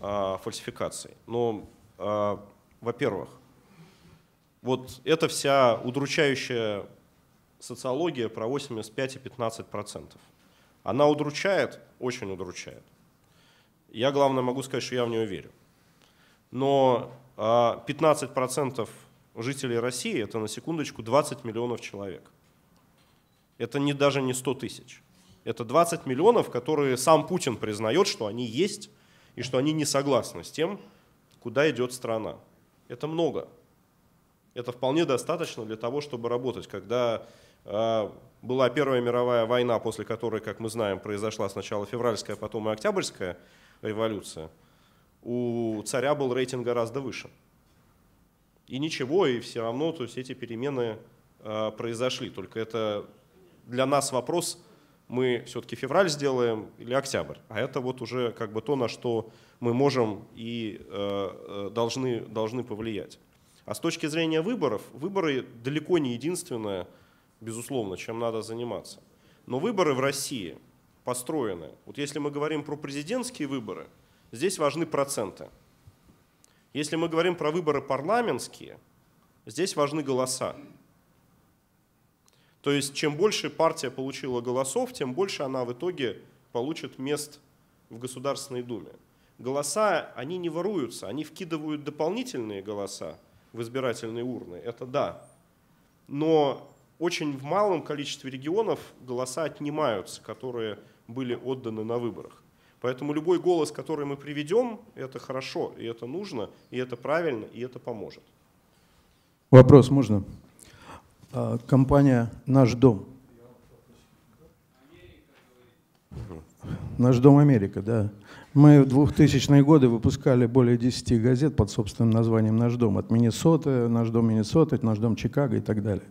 а, фальсификаций. Но, ну, во-первых, вот эта вся удручающая социология про 85 и 15 процентов. Она удручает, очень удручает. Я, главное, могу сказать, что я в нее верю. Но 15 а, процентов жителей России это на секундочку 20 миллионов человек. Это не, даже не 100 тысяч. Это 20 миллионов, которые сам Путин признает, что они есть и что они не согласны с тем, куда идет страна. Это много. Это вполне достаточно для того, чтобы работать. Когда э, была Первая мировая война, после которой, как мы знаем, произошла сначала февральская, а потом и октябрьская революция, у царя был рейтинг гораздо выше. И ничего, и все равно то есть эти перемены э, произошли. Только это для нас вопрос, мы все-таки февраль сделаем или октябрь. А это вот уже как бы то, на что мы можем и э, должны, должны повлиять. А с точки зрения выборов, выборы далеко не единственное, безусловно, чем надо заниматься. Но выборы в России построены. Вот если мы говорим про президентские выборы, здесь важны проценты. Если мы говорим про выборы парламентские, здесь важны голоса. То есть чем больше партия получила голосов, тем больше она в итоге получит мест в Государственной Думе. Голоса, они не воруются, они вкидывают дополнительные голоса, в избирательные урны. Это да. Но очень в малом количестве регионов голоса отнимаются, которые были отданы на выборах. Поэтому любой голос, который мы приведем, это хорошо, и это нужно, и это правильно, и это поможет. Вопрос можно? А, компания «Наш дом». «Наш дом Америка», да. Мы в 2000-е годы выпускали более 10 газет под собственным названием «Наш дом» от Миннесоты, «Наш дом Миннесоты», «Наш дом Чикаго» и так далее.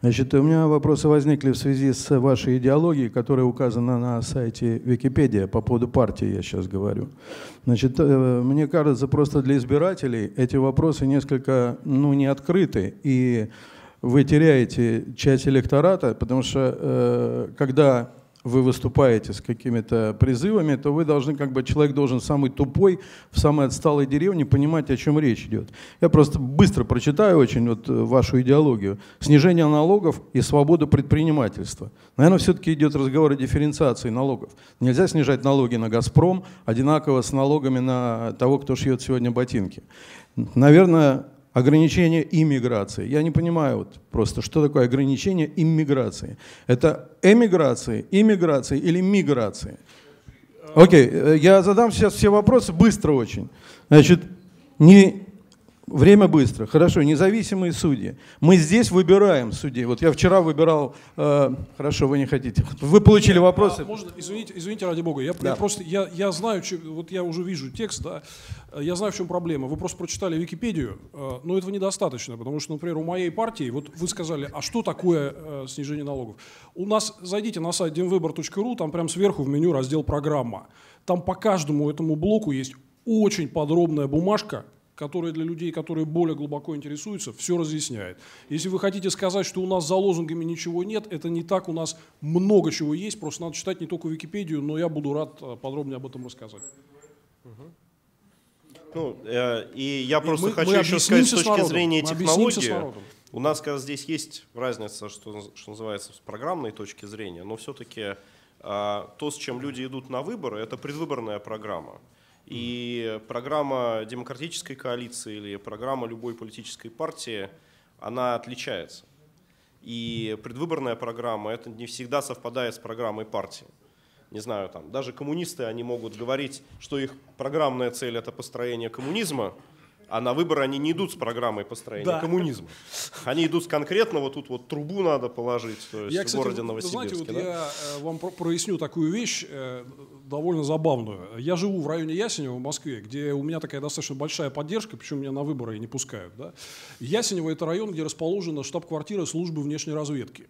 Значит, у меня вопросы возникли в связи с вашей идеологией, которая указана на сайте Википедия по поводу партии, я сейчас говорю. Значит, э, мне кажется, просто для избирателей эти вопросы несколько ну, не открыты, и вы теряете часть электората, потому что э, когда вы выступаете с какими-то призывами, то вы должны, как бы человек должен самый тупой в самой отсталой деревне понимать, о чем речь идет. Я просто быстро прочитаю очень вот э, вашу идеологию. Снижение налогов и свобода предпринимательства. Наверное, все-таки идет разговор о дифференциации налогов. Нельзя снижать налоги на «Газпром» одинаково с налогами на того, кто шьет сегодня ботинки. Наверное, ограничение иммиграции. Я не понимаю вот просто, что такое ограничение иммиграции. Это эмиграции, иммиграции или миграции? Окей, okay, э, я задам сейчас все вопросы быстро очень. Значит, не Время быстро. Хорошо, независимые судьи. Мы здесь выбираем судей. Вот я вчера выбирал... Э, хорошо, вы не хотите. Вы получили вопросы? А, можно, извините, извините, ради бога. Я, да. я просто... Я, я знаю, вот я уже вижу текст, да. Э, я знаю, в чем проблема. Вы просто прочитали Википедию, э, но этого недостаточно, потому что, например, у моей партии, вот вы сказали, а что такое э, снижение налогов? У нас, зайдите на сайт demvыбор.ру, там прям сверху в меню раздел «Программа». Там по каждому этому блоку есть очень подробная бумажка, которое для людей, которые более глубоко интересуются, все разъясняет. Если вы хотите сказать, что у нас за лозунгами ничего нет, это не так, у нас много чего есть, просто надо читать не только Википедию, но я буду рад э, подробнее об этом рассказать. Ну, э, и я просто мы, хочу мы еще сказать с, точки зрения технологии. У нас как раз здесь есть разница, что, что называется, с программной точки зрения, но все-таки э, то, с чем люди идут на выборы, это предвыборная программа. И программа демократической коалиции или программа любой политической партии, она отличается. И предвыборная программа, это не всегда совпадает с программой партии. Не знаю, там, даже коммунисты, они могут говорить, что их программная цель – это построение коммунизма – а на выборы они не идут с программой построения да. коммунизма. Они идут с конкретного, вот тут вот трубу надо положить то есть я, в городе Новосибирске. Знаете, вот да? я э, вам проясню такую вещь э, довольно забавную. Я живу в районе Ясенева в Москве, где у меня такая достаточно большая поддержка, почему меня на выборы не пускают. Да? Ясенево – это район, где расположена штаб-квартира службы внешней разведки.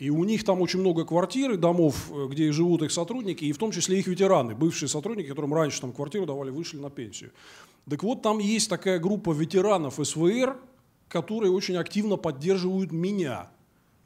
И у них там очень много квартир и домов, э, где и живут их сотрудники, и в том числе их ветераны, бывшие сотрудники, которым раньше там квартиру давали, вышли на пенсию. Так вот, там есть такая группа ветеранов СВР, которые очень активно поддерживают меня.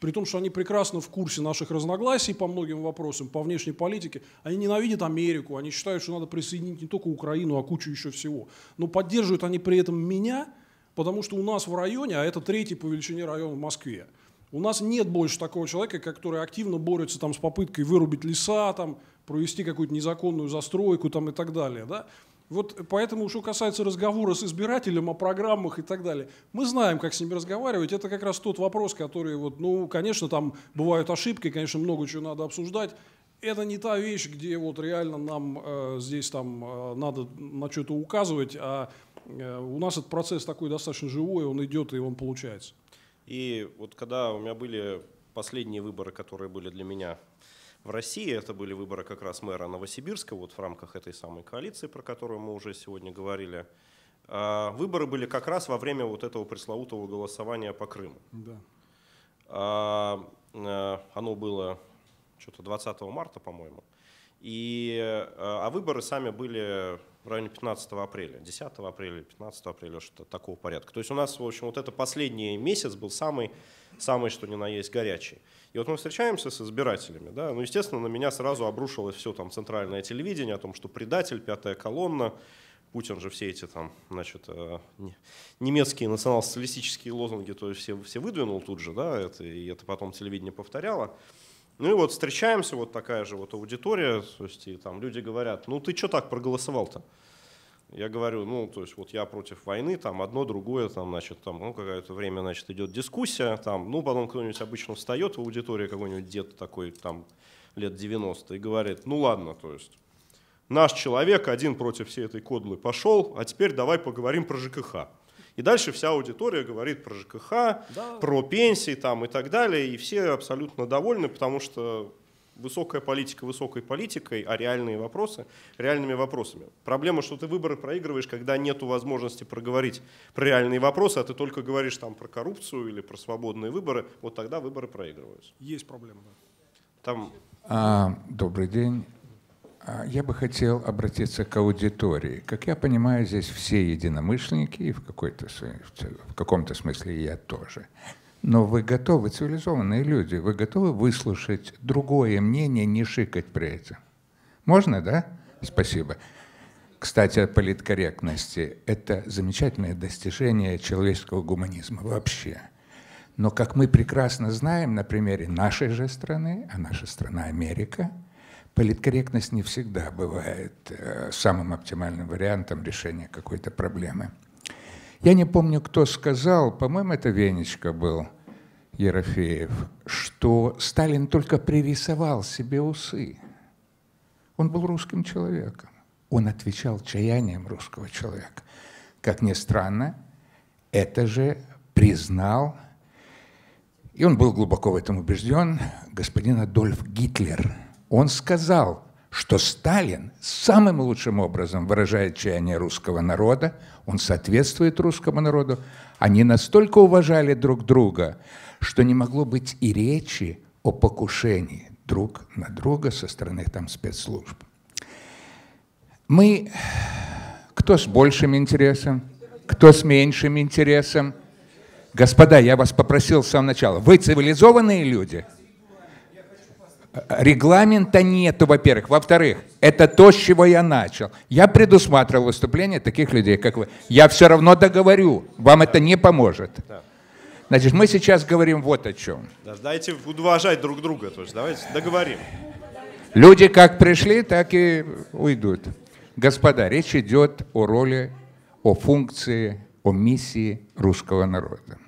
При том, что они прекрасно в курсе наших разногласий по многим вопросам, по внешней политике. Они ненавидят Америку, они считают, что надо присоединить не только Украину, а кучу еще всего. Но поддерживают они при этом меня, потому что у нас в районе, а это третий по величине район в Москве, у нас нет больше такого человека, который активно борется там, с попыткой вырубить леса, там, провести какую-то незаконную застройку там, и так далее. Да? Вот поэтому, что касается разговора с избирателем о программах и так далее, мы знаем, как с ними разговаривать. Это как раз тот вопрос, который, вот, ну, конечно, там бывают ошибки, конечно, много чего надо обсуждать. Это не та вещь, где вот реально нам э, здесь там э, надо на что-то указывать, а э, у нас этот процесс такой достаточно живой, он идет и он получается. И вот когда у меня были последние выборы, которые были для меня в России это были выборы как раз мэра Новосибирска, вот в рамках этой самой коалиции, про которую мы уже сегодня говорили. А, выборы были как раз во время вот этого пресловутого голосования по Крыму. Да. А, э, оно было что-то 20 марта, по-моему. И, э, а выборы сами были в районе 15 апреля, 10 апреля, 15 апреля, что-то такого порядка. То есть у нас, в общем, вот это последний месяц был самый, самый что ни на есть, горячий. И вот мы встречаемся с избирателями, да, ну, естественно, на меня сразу обрушилось все там центральное телевидение о том, что предатель, пятая колонна, Путин же все эти там, значит, э, немецкие национал-социалистические лозунги, то есть все, все выдвинул тут же, да, это, и это потом телевидение повторяло. Ну и вот встречаемся, вот такая же вот аудитория, то есть и там люди говорят, ну ты что так проголосовал-то? Я говорю, ну, то есть вот я против войны, там одно, другое, там, значит, там, ну, какое-то время, значит, идет дискуссия, там, ну, потом кто-нибудь обычно встает в аудитории, какой-нибудь дед такой, там, лет 90, и говорит, ну, ладно, то есть наш человек один против всей этой кодлы пошел, а теперь давай поговорим про ЖКХ. И дальше вся аудитория говорит про ЖКХ, да. про пенсии там и так далее, и все абсолютно довольны, потому что высокая политика высокой политикой, а реальные вопросы реальными вопросами. Проблема, что ты выборы проигрываешь, когда нет возможности проговорить про реальные вопросы, а ты только говоришь там про коррупцию или про свободные выборы, вот тогда выборы проигрываются. Есть проблема, да. Там... А, добрый день. А, я бы хотел обратиться к аудитории. Как я понимаю, здесь все единомышленники, и в, в, в каком-то смысле я тоже. Но вы готовы, цивилизованные люди, вы готовы выслушать другое мнение, не шикать при этом? Можно, да? Спасибо. Кстати, о политкорректности. Это замечательное достижение человеческого гуманизма вообще. Но, как мы прекрасно знаем на примере нашей же страны, а наша страна Америка, политкорректность не всегда бывает э, самым оптимальным вариантом решения какой-то проблемы. Я не помню, кто сказал, по-моему, это Венечка был, Ерофеев, что Сталин только пририсовал себе усы. Он был русским человеком. Он отвечал чаянием русского человека. Как ни странно, это же признал, и он был глубоко в этом убежден, господин Адольф Гитлер. Он сказал, что Сталин самым лучшим образом выражает чаяние русского народа, он соответствует русскому народу. Они настолько уважали друг друга, что не могло быть и речи о покушении друг на друга со стороны там спецслужб. Мы, кто с большим интересом, кто с меньшим интересом, господа, я вас попросил с самого начала, вы цивилизованные люди – Регламента нету, во-первых. Во-вторых, это то, с чего я начал. Я предусматривал выступление таких людей, как вы. Я все равно договорю. Вам да. это не поможет. Да. Значит, мы сейчас говорим вот о чем. Да, дайте уважать друг друга тоже. Давайте договорим. Люди как пришли, так и уйдут. Господа, речь идет о роли, о функции, о миссии русского народа.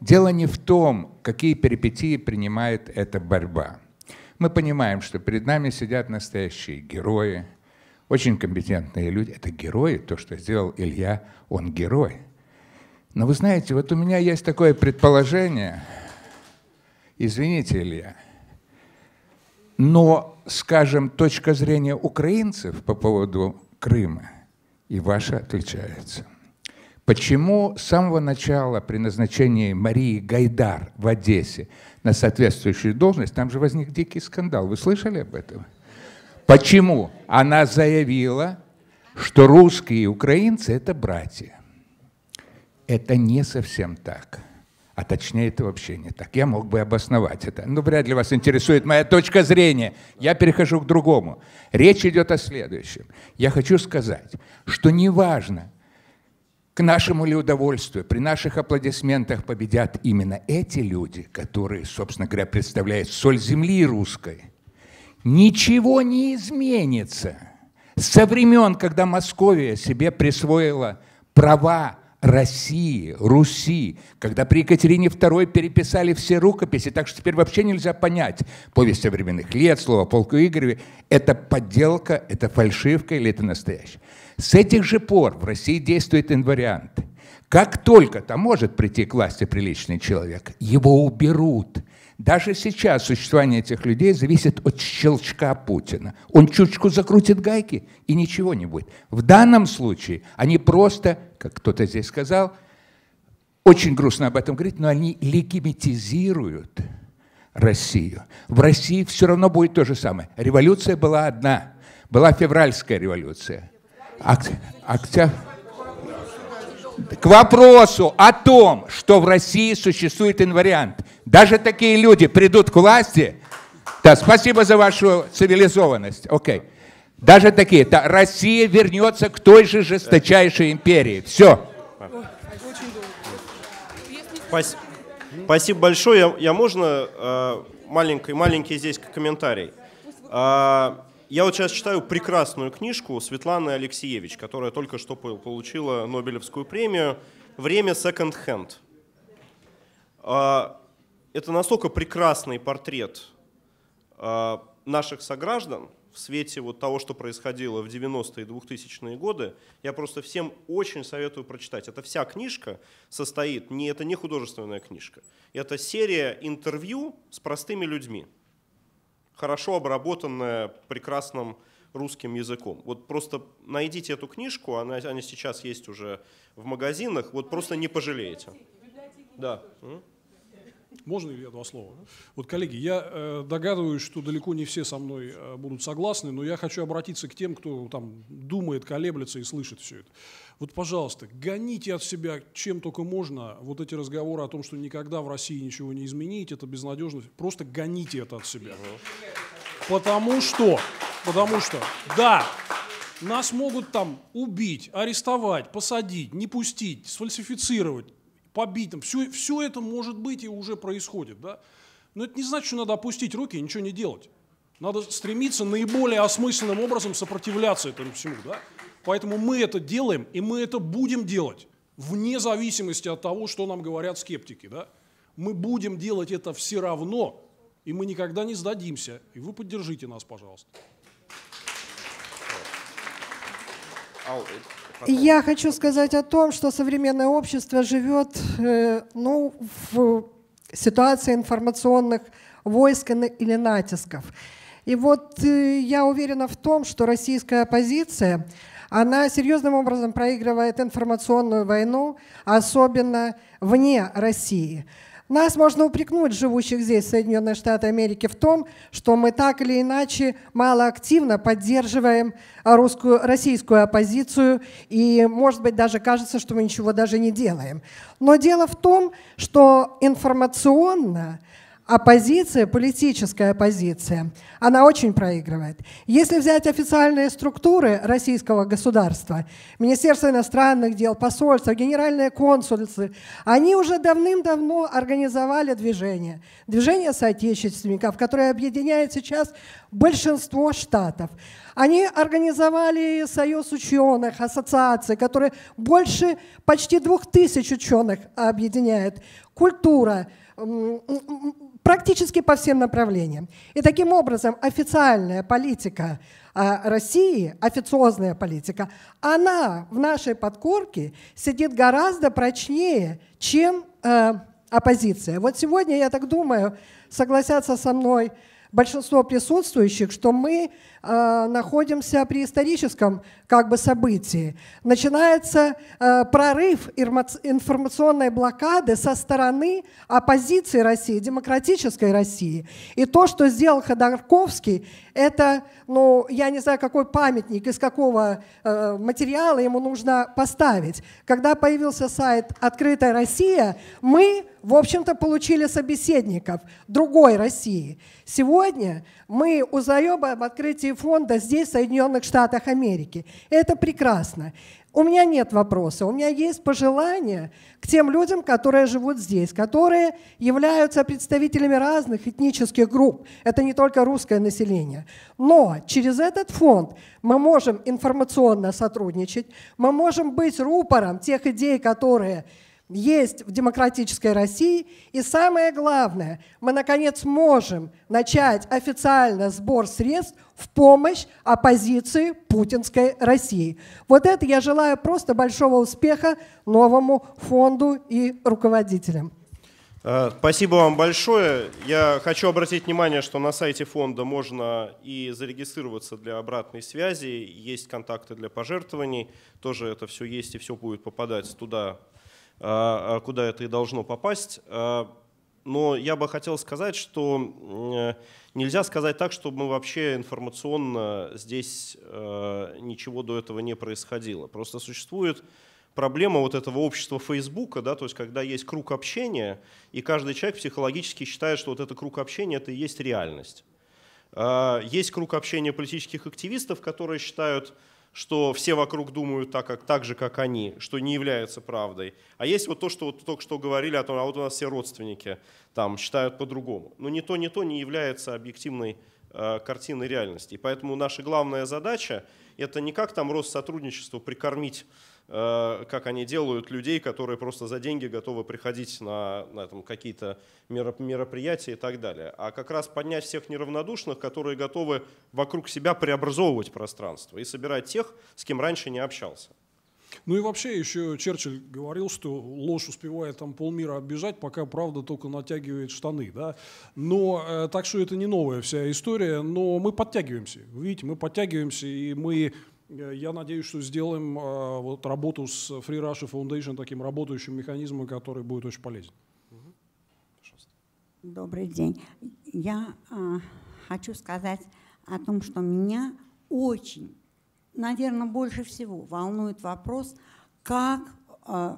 Дело не в том, какие перипетии принимает эта борьба – мы понимаем, что перед нами сидят настоящие герои, очень компетентные люди. Это герои, то, что сделал Илья, он герой. Но вы знаете, вот у меня есть такое предположение, извините, Илья, но, скажем, точка зрения украинцев по поводу Крыма и ваша отличается. Почему с самого начала при назначении Марии Гайдар в Одессе на соответствующую должность, там же возник дикий скандал. Вы слышали об этом? Почему? Она заявила, что русские и украинцы – это братья. Это не совсем так. А точнее, это вообще не так. Я мог бы обосновать это. Но вряд ли вас интересует моя точка зрения. Я перехожу к другому. Речь идет о следующем. Я хочу сказать, что неважно, к нашему ли удовольствию, при наших аплодисментах победят именно эти люди, которые, собственно говоря, представляют соль земли русской, ничего не изменится. Со времен, когда Московия себе присвоила права России, Руси, когда при Екатерине II переписали все рукописи, так что теперь вообще нельзя понять повесть современных лет, слово полку Игореве, это подделка, это фальшивка или это настоящее. С этих же пор в России действует инвариант. Как только там может прийти к власти приличный человек, его уберут. Даже сейчас существование этих людей зависит от щелчка Путина. Он чуточку закрутит гайки, и ничего не будет. В данном случае они просто, как кто-то здесь сказал, очень грустно об этом говорить, но они легимитизируют Россию. В России все равно будет то же самое. Революция была одна. Была февральская революция – Акция К вопросу о том, что в России существует инвариант. Даже такие люди придут к власти. Да, спасибо за вашу цивилизованность. Окей. Даже такие. Да, Россия вернется к той же жесточайшей империи. Все. Спасибо, большое. Я, я можно э, маленький, маленький здесь комментарий? А, я вот сейчас читаю прекрасную книжку Светланы Алексеевич, которая только что получила Нобелевскую премию «Время секонд-хенд». А, это настолько прекрасный портрет а, наших сограждан в свете вот того, что происходило в 90-е и 2000-е годы. Я просто всем очень советую прочитать. Это вся книжка состоит, не, это не художественная книжка, это серия интервью с простыми людьми – хорошо обработанная прекрасным русским языком. Вот просто найдите эту книжку, она, она сейчас есть уже в магазинах, вот просто не пожалеете. Да. Можно ли я два слова? Вот, коллеги, я э, догадываюсь, что далеко не все со мной э, будут согласны, но я хочу обратиться к тем, кто там думает, колеблется и слышит все это. Вот, пожалуйста, гоните от себя чем только можно вот эти разговоры о том, что никогда в России ничего не изменить, это безнадежность. Просто гоните это от себя. Потому что, потому что, да, нас могут там убить, арестовать, посадить, не пустить, сфальсифицировать, Побитым. все, все это может быть и уже происходит. Да? Но это не значит, что надо опустить руки и ничего не делать. Надо стремиться наиболее осмысленным образом сопротивляться этому всему. Да? Поэтому мы это делаем, и мы это будем делать, вне зависимости от того, что нам говорят скептики. Да? Мы будем делать это все равно, и мы никогда не сдадимся. И вы поддержите нас, пожалуйста. Э, я хочу сказать о том, что современное общество живет э, ну, в ситуации информационных войск или натисков. И вот э, я уверена в том, что российская оппозиция, она серьезным образом проигрывает информационную войну, особенно вне России. Нас можно упрекнуть, живущих здесь, в Соединенные Штаты Америки, в том, что мы так или иначе малоактивно поддерживаем русскую, российскую оппозицию, и, может быть, даже кажется, что мы ничего даже не делаем. Но дело в том, что информационно оппозиция, политическая оппозиция, она очень проигрывает. Если взять официальные структуры российского государства, Министерство иностранных дел, посольства генеральные консульцы они уже давным-давно организовали движение. Движение соотечественников, которое объединяет сейчас большинство штатов. Они организовали союз ученых, ассоциации, которые больше почти двух тысяч ученых объединяет. Культура, практически по всем направлениям. И таким образом официальная политика а, России, официозная политика, она в нашей подкорке сидит гораздо прочнее, чем а, оппозиция. Вот сегодня, я так думаю, согласятся со мной большинство присутствующих, что мы Э, находимся при историческом как бы, событии. Начинается э, прорыв информационной блокады со стороны оппозиции России, демократической России. И то, что сделал Ходорковский, это, ну, я не знаю, какой памятник, из какого э, материала ему нужно поставить. Когда появился сайт «Открытая Россия», мы в общем-то, получили собеседников другой России. Сегодня мы узнаем об открытии фонда здесь, в Соединенных Штатах Америки. Это прекрасно. У меня нет вопроса, у меня есть пожелания к тем людям, которые живут здесь, которые являются представителями разных этнических групп. Это не только русское население. Но через этот фонд мы можем информационно сотрудничать, мы можем быть рупором тех идей, которые есть в демократической России. И самое главное, мы, наконец, можем начать официально сбор средств в помощь оппозиции путинской России. Вот это я желаю просто большого успеха новому фонду и руководителям. Э, спасибо вам большое. Я хочу обратить внимание, что на сайте фонда можно и зарегистрироваться для обратной связи, есть контакты для пожертвований, тоже это все есть и все будет попадать туда а, а, куда это и должно попасть. А, но я бы хотел сказать, что э, нельзя сказать так, чтобы мы вообще информационно здесь ничего до этого не происходило. Просто существует проблема вот этого общества Фейсбука, да, то есть когда есть круг общения, и каждый человек психологически считает, что вот это круг общения – это и есть реальность. Есть круг общения политических активистов, которые считают, что все вокруг думают так, как, так же, как они, что не является правдой. А есть вот то, что вот только что говорили о том, а вот у нас все родственники там считают по-другому. Но ни то, ни то не является объективной э, картиной реальности. И поэтому наша главная задача – это не как там Россотрудничество прикормить Э, как они делают людей, которые просто за деньги готовы приходить на, на какие-то мероприятия и так далее. А как раз поднять всех неравнодушных, которые готовы вокруг себя преобразовывать пространство и собирать тех, с кем раньше не общался. Ну и вообще еще Черчилль говорил, что ложь успевает там полмира оббежать, пока правда только натягивает штаны. Да? Но э, так что это не новая вся история, но мы подтягиваемся. Видите, мы подтягиваемся, и мы Э, я надеюсь, что сделаем э, вот работу с Free Russia Foundation таким работающим механизмом, который будет очень полезен. Добрый день. Я э, хочу сказать о том, что меня очень, наверное, больше всего волнует вопрос, как э,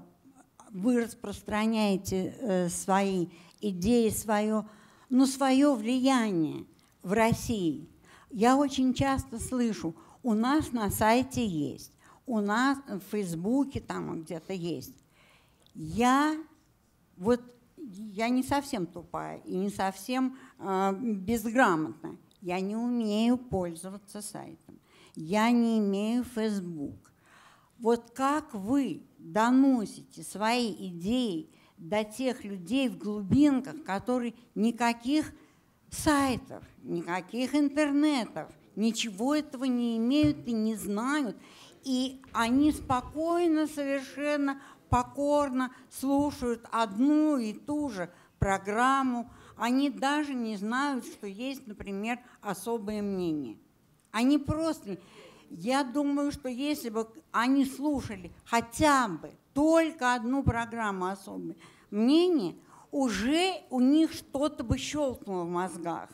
вы распространяете э, свои идеи, свое, ну, свое влияние в России. Я очень часто слышу – у нас на сайте есть, у нас в Фейсбуке там где-то есть. Я вот я не совсем тупая и не совсем э, а, безграмотна. Я не умею пользоваться сайтом. Я не имею Facebook. Вот как вы доносите свои идеи до тех людей в глубинках, которые никаких сайтов, никаких интернетов, ничего этого не имеют и не знают. И они спокойно, совершенно покорно слушают одну и ту же программу. Они даже не знают, что есть, например, особое мнение. Они просто... Я думаю, что если бы они слушали хотя бы только одну программу особое мнение, уже у них что-то бы щелкнуло в мозгах.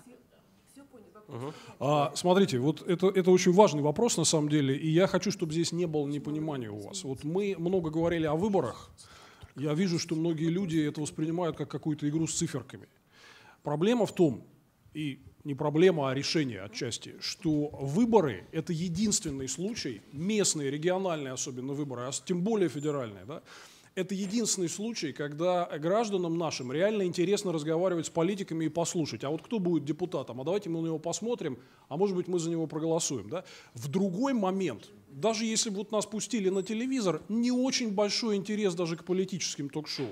А, смотрите, вот это, это очень важный вопрос на самом деле, и я хочу, чтобы здесь не было непонимания у вас. Вот мы много говорили о выборах. Я вижу, что многие люди это воспринимают как какую-то игру с циферками. Проблема в том, и не проблема, а решение отчасти, что выборы – это единственный случай, местные, региональные особенно выборы, а тем более федеральные, да, это единственный случай, когда гражданам нашим реально интересно разговаривать с политиками и послушать. А вот кто будет депутатом? А давайте мы на него посмотрим, а может быть мы за него проголосуем. Да? В другой момент, даже если бы вот нас пустили на телевизор, не очень большой интерес даже к политическим ток-шоу.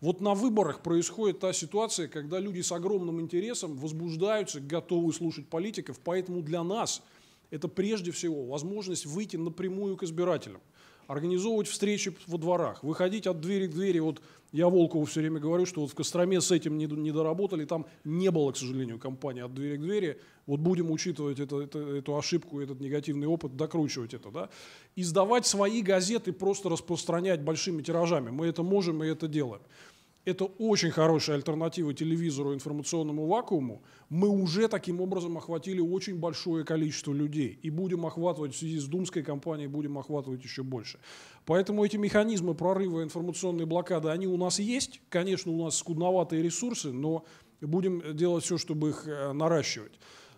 Вот на выборах происходит та ситуация, когда люди с огромным интересом возбуждаются, готовы слушать политиков, поэтому для нас это прежде всего возможность выйти напрямую к избирателям организовывать встречи во дворах, выходить от двери к двери. Вот я Волкову все время говорю, что вот в Костроме с этим не, не доработали, там не было, к сожалению, компании от двери к двери. Вот будем учитывать это, это, эту ошибку, этот негативный опыт, докручивать это. Да? Издавать свои газеты, просто распространять большими тиражами. Мы это можем и это делаем это очень хорошая альтернатива телевизору информационному вакууму. Мы уже таким образом охватили очень большое количество людей. И будем охватывать в связи с думской кампанией, будем охватывать еще больше. Поэтому эти механизмы прорыва информационной блокады, они у нас есть. Конечно, у нас скудноватые ресурсы, но будем делать все, чтобы их э, наращивать.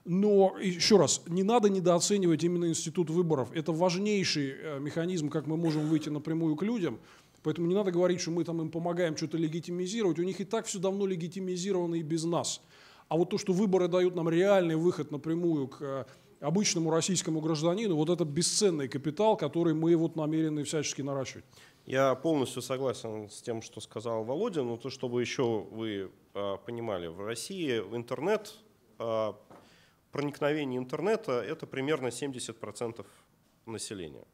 Но еще раз, не надо недооценивать именно институт выборов. Это важнейший э, механизм, как мы можем выйти напрямую к людям – Поэтому не надо говорить, что мы там им помогаем что-то легитимизировать. У них и так все давно легитимизировано и без нас. А вот то, что выборы дают нам реальный выход напрямую к э, обычному российскому гражданину, вот это бесценный капитал, который мы вот намерены всячески наращивать. Я полностью согласен с тем, что сказал Володя, но то, чтобы еще вы э, понимали, в России в интернет, э, проникновение интернета – это примерно 70% населения.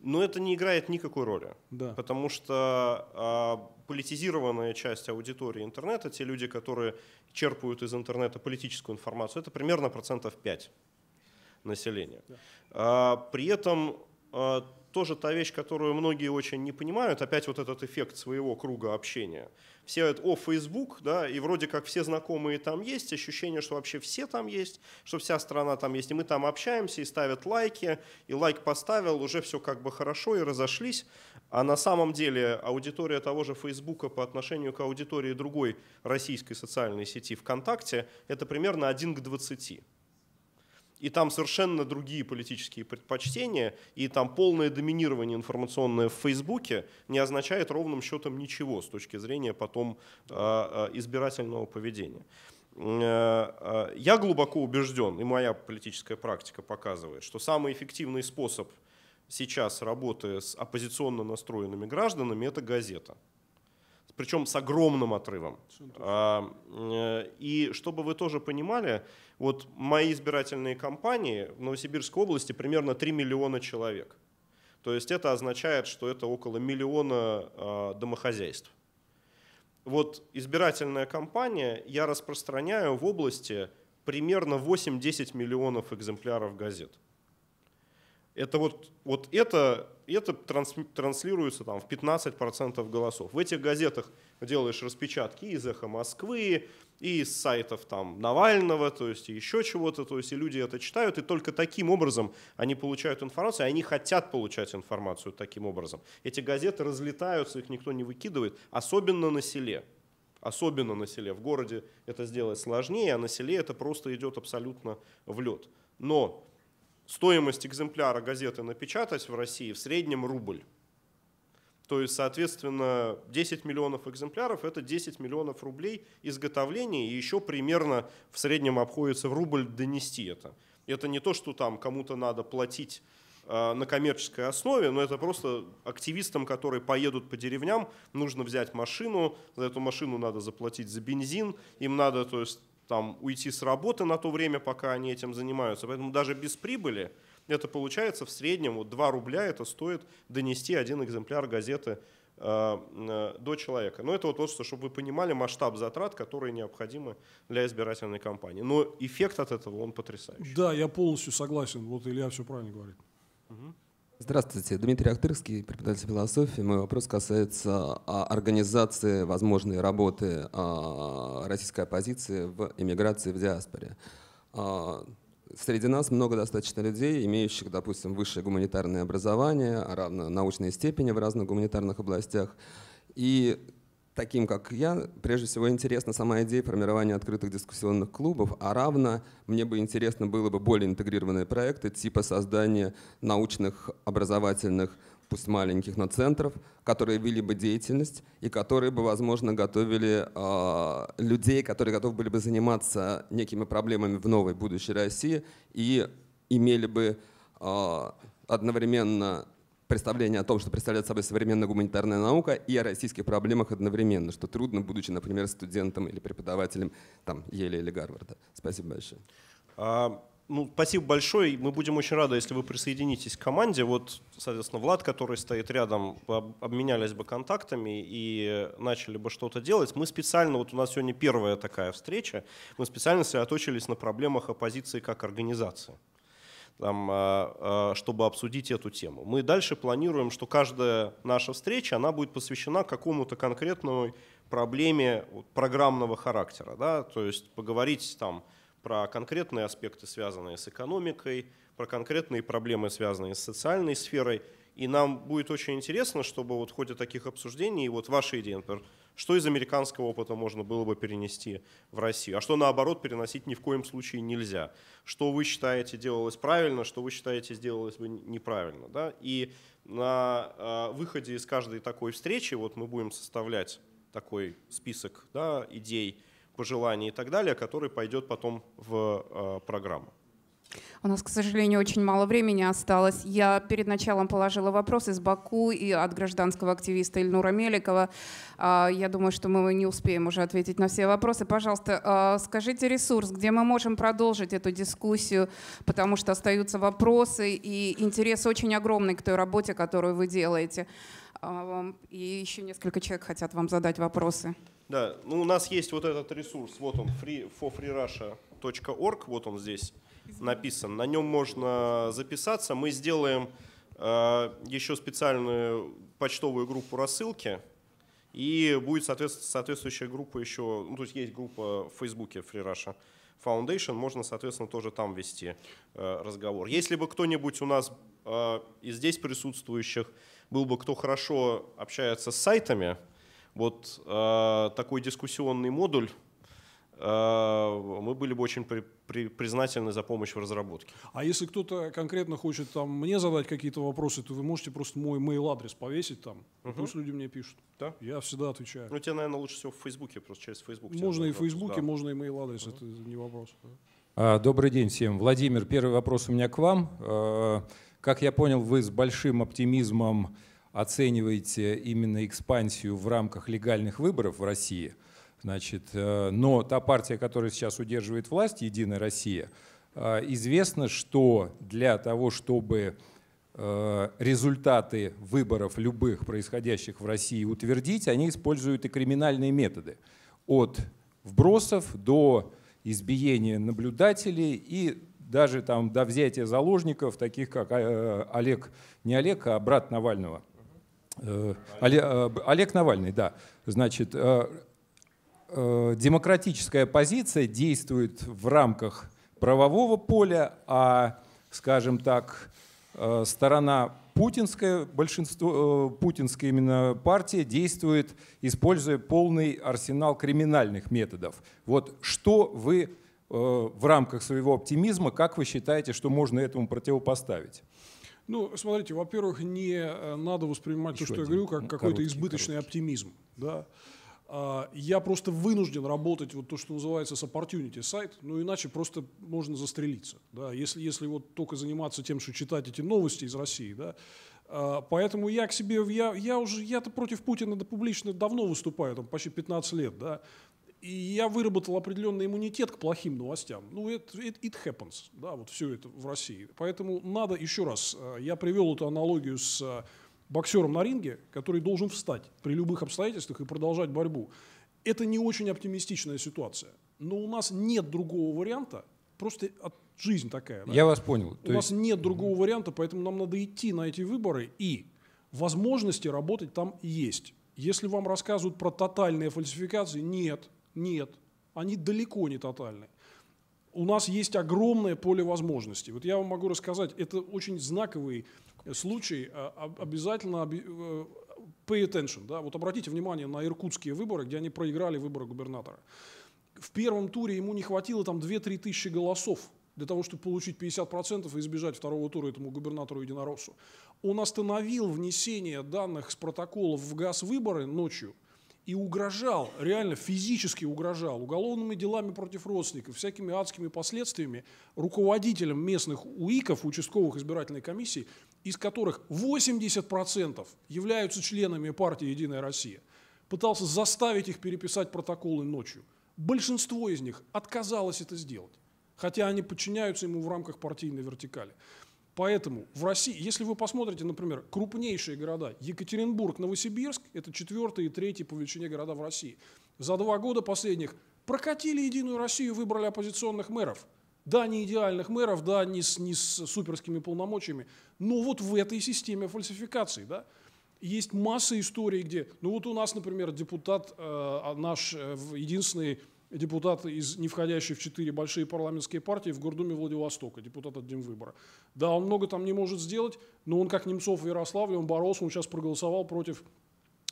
Но это не играет никакой роли. Да. Потому что а, политизированная часть аудитории интернета, те люди, которые черпают из интернета политическую информацию, это примерно процентов 5 населения. Да. А, при этом а, тоже та вещь, которую многие очень не понимают, опять вот этот эффект своего круга общения. Все говорят, о, Facebook, да, и вроде как все знакомые там есть, ощущение, что вообще все там есть, что вся страна там есть, и мы там общаемся, и ставят лайки, и лайк поставил, уже все как бы хорошо, и разошлись. А на самом деле аудитория того же Фейсбука по отношению к аудитории другой российской социальной сети ВКонтакте – это примерно 1 к 20 и там совершенно другие политические предпочтения, и там полное доминирование информационное в Фейсбуке не означает ровным счетом ничего с точки зрения потом э, э, избирательного поведения. Э, я глубоко убежден, и моя политическая практика показывает, что самый эффективный способ сейчас работы с оппозиционно настроенными гражданами – это газета причем с огромным отрывом. А, э, и чтобы вы тоже понимали, вот мои избирательные кампании в Новосибирской области примерно 3 миллиона человек. То есть это означает, что это около миллиона а, домохозяйств. Вот избирательная кампания я распространяю в области примерно 8-10 миллионов экземпляров газет. Это вот, вот это, это транс, транслируется там в 15% голосов. В этих газетах делаешь распечатки из «Эхо Москвы», и из сайтов там Навального, то есть еще чего-то, то есть и люди это читают, и только таким образом они получают информацию, и они хотят получать информацию таким образом. Эти газеты разлетаются, их никто не выкидывает, особенно на селе. Особенно на селе. В городе это сделать сложнее, а на селе это просто идет абсолютно в лед. Но стоимость экземпляра газеты напечатать в России в среднем рубль. То есть, соответственно, 10 миллионов экземпляров – это 10 миллионов рублей изготовления, и еще примерно в среднем обходится в рубль донести это. Это не то, что там кому-то надо платить э, на коммерческой основе, но это просто активистам, которые поедут по деревням, нужно взять машину, за эту машину надо заплатить за бензин, им надо, то есть там, уйти с работы на то время, пока они этим занимаются. Поэтому даже без прибыли это получается в среднем вот 2 рубля это стоит донести один экземпляр газеты э, э, до человека. Но это вот просто, чтобы вы понимали масштаб затрат, которые необходимы для избирательной кампании. Но эффект от этого он потрясающий. Да, я полностью согласен. Вот Илья все правильно говорит. Угу. Здравствуйте, Дмитрий Ахтырский, преподаватель философии. Мой вопрос касается а, организации возможной работы а, российской оппозиции в эмиграции в диаспоре. А, среди нас много достаточно людей, имеющих, допустим, высшее гуманитарное образование, равно научные степени в разных гуманитарных областях. И таким, как я, прежде всего интересна сама идея формирования открытых дискуссионных клубов, а равно мне бы интересно было бы более интегрированные проекты типа создания научных образовательных пусть маленьких, но центров, которые вели бы деятельность и которые бы, возможно, готовили э, людей, которые готовы были бы заниматься некими проблемами в новой будущей России и имели бы э, одновременно представление о том, что представляет собой современная гуманитарная наука, и о российских проблемах одновременно, что трудно, будучи, например, студентом или преподавателем там, Ели или Гарварда. Спасибо большое. А, ну, спасибо большое. Мы будем очень рады, если вы присоединитесь к команде. Вот, соответственно, Влад, который стоит рядом, обменялись бы контактами и начали бы что-то делать. Мы специально, вот у нас сегодня первая такая встреча, мы специально сосредоточились на проблемах оппозиции как организации там, а, а, чтобы обсудить эту тему. Мы дальше планируем, что каждая наша встреча, она будет посвящена какому-то конкретному проблеме программного характера, да, то есть поговорить там про конкретные аспекты, связанные с экономикой, про конкретные проблемы, связанные с социальной сферой – и нам будет очень интересно, чтобы вот в ходе таких обсуждений вот ваши идеи, например, что из американского опыта можно было бы перенести в Россию, а что наоборот переносить ни в коем случае нельзя, что вы считаете делалось правильно, что вы считаете сделалось бы неправильно. Да? И на а, выходе из каждой такой встречи вот мы будем составлять такой список да, идей, пожеланий и так далее, который пойдет потом в а, программу. У нас, к сожалению, очень мало времени осталось. Я перед началом положила вопрос из Баку и от гражданского активиста Ильнура Меликова. А, я думаю, что мы не успеем уже ответить на все вопросы. Пожалуйста, а, скажите ресурс, где мы можем продолжить эту дискуссию, потому что остаются вопросы, и интерес очень огромный к той работе, которую вы делаете. А, и еще несколько человек хотят вам задать вопросы. Да, ну у нас есть вот этот ресурс, вот он, free, forfreerussia.org, вот он здесь написан. На нем можно записаться. Мы сделаем э, еще специальную почтовую группу рассылки. И будет соответствующая группа еще, ну, то есть есть группа в Фейсбуке Free Russia Foundation, можно, соответственно, тоже там вести э, разговор. Если бы кто-нибудь у нас э, и здесь присутствующих был бы, кто хорошо общается с сайтами, вот э, такой дискуссионный модуль Э, мы были бы очень при, при, признательны за помощь в разработке. А если кто-то конкретно хочет там, мне задать какие-то вопросы, то вы можете просто мой mail адрес повесить там, угу. пусть люди мне пишут. Да? Я всегда отвечаю. Ну, тебе, наверное, лучше всего в Фейсбуке, просто через Фейсбук. Можно и в Фейсбуке, да. можно и mail адрес угу. это не вопрос. Да. Добрый день всем. Владимир, первый вопрос у меня к вам. Э, как я понял, вы с большим оптимизмом оцениваете именно экспансию в рамках легальных выборов в России – Значит, э, но та партия, которая сейчас удерживает власть, «Единая Россия», э, известно, что для того, чтобы э, результаты выборов любых происходящих в России утвердить, они используют и криминальные методы. От вбросов до избиения наблюдателей и даже там до взятия заложников, таких как Олег, не Олег, а брат Навального. Олег, Олег Навальный, да. Значит, Э, демократическая позиция действует в рамках правового поля, а, скажем так, э, сторона путинская, большинство, э, путинская именно партия действует, используя полный арсенал криминальных методов. Вот что вы в рамках своего оптимизма, как вы считаете, что можно этому противопоставить? Ну, смотрите, во-первых, не надо воспринимать Еще то, что один. я говорю, как какой-то избыточный короткий. оптимизм. Да? А, я просто вынужден работать вот то, что называется с opportunity сайт, ну иначе просто можно застрелиться, да, если, если вот только заниматься тем, что читать эти новости из России, да, а, Поэтому я к себе, я, я уже, я-то против Путина да, публично давно выступаю, там почти 15 лет, да, и я выработал определенный иммунитет к плохим новостям. Ну, it, it, it happens, да, вот все это в России. Поэтому надо еще раз, а, я привел эту аналогию с боксером на ринге, который должен встать при любых обстоятельствах и продолжать борьбу. Это не очень оптимистичная ситуация. Но у нас нет другого варианта, просто жизнь такая. Да? Я вас понял. У То нас нет другого варианта, поэтому нам надо идти на эти выборы, и возможности работать там есть. Если вам рассказывают про тотальные фальсификации, нет, нет, они далеко не тотальные у нас есть огромное поле возможностей. Вот я вам могу рассказать, это очень знаковый э, случай, а, обязательно э, pay attention, да, вот обратите внимание на иркутские выборы, где они проиграли выборы губернатора. В первом туре ему не хватило там 2-3 тысячи голосов для того, чтобы получить 50% и избежать второго тура этому губернатору Единороссу. Он остановил внесение данных с протоколов в ГАЗ выборы ночью – и угрожал, реально физически угрожал уголовными делами против родственников, всякими адскими последствиями руководителям местных УИКов, участковых избирательной комиссии, из которых 80% являются членами партии «Единая Россия», пытался заставить их переписать протоколы ночью. Большинство из них отказалось это сделать, хотя они подчиняются ему в рамках партийной вертикали. Поэтому в России, если вы посмотрите, например, крупнейшие города, Екатеринбург, Новосибирск, это четвертые и третьи по величине города в России, за два года последних прокатили Единую Россию, выбрали оппозиционных мэров. Да, не идеальных мэров, да, не с, не с суперскими полномочиями, но вот в этой системе фальсификаций, да, есть масса историй, где, ну вот у нас, например, депутат э, а наш, э, единственный депутат из не входящей в четыре большие парламентские партии в Гордуме Владивостока, депутат от Демвыбора. Да, он много там не может сделать, но он как Немцов в Ярославле, он боролся, он сейчас проголосовал против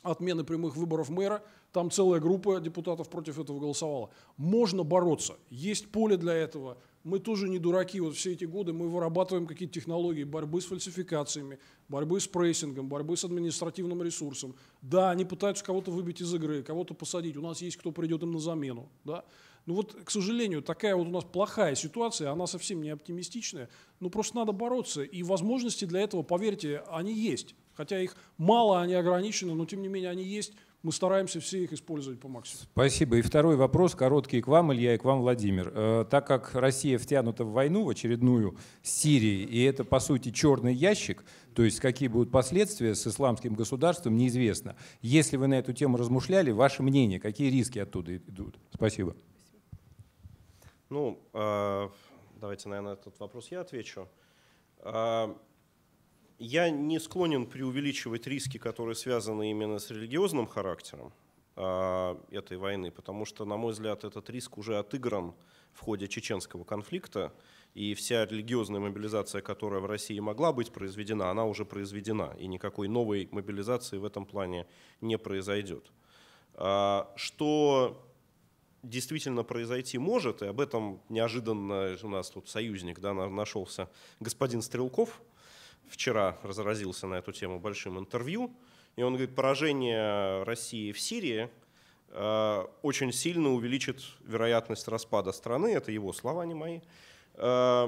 отмены прямых выборов мэра, там целая группа депутатов против этого голосовала. Можно бороться, есть поле для этого – мы тоже не дураки. Вот все эти годы мы вырабатываем какие-то технологии борьбы с фальсификациями, борьбы с прессингом, борьбы с административным ресурсом. Да, они пытаются кого-то выбить из игры, кого-то посадить. У нас есть кто придет им на замену. Да? Ну вот, к сожалению, такая вот у нас плохая ситуация, она совсем не оптимистичная. Но просто надо бороться. И возможности для этого, поверьте, они есть. Хотя их мало, они ограничены, но тем не менее они есть мы стараемся все их использовать по максимуму. Спасибо. И второй вопрос, короткий к вам, Илья, и к вам, Владимир. Э, так как Россия втянута в войну в очередную с Сирией, и это, по сути, черный ящик, то есть какие будут последствия с исламским государством, неизвестно. Если вы на эту тему размышляли, ваше мнение, какие риски оттуда идут? Спасибо. Ну, э, давайте, наверное, этот вопрос я отвечу. Э, я не склонен преувеличивать риски, которые связаны именно с религиозным характером а, этой войны, потому что, на мой взгляд, этот риск уже отыгран в ходе чеченского конфликта, и вся религиозная мобилизация, которая в России могла быть произведена, она уже произведена, и никакой новой мобилизации в этом плане не произойдет. А, что действительно произойти может, и об этом неожиданно у нас тут союзник да, нашелся господин Стрелков – вчера разразился на эту тему большим интервью, и он говорит, поражение России в Сирии э, очень сильно увеличит вероятность распада страны, это его слова, а не мои, э,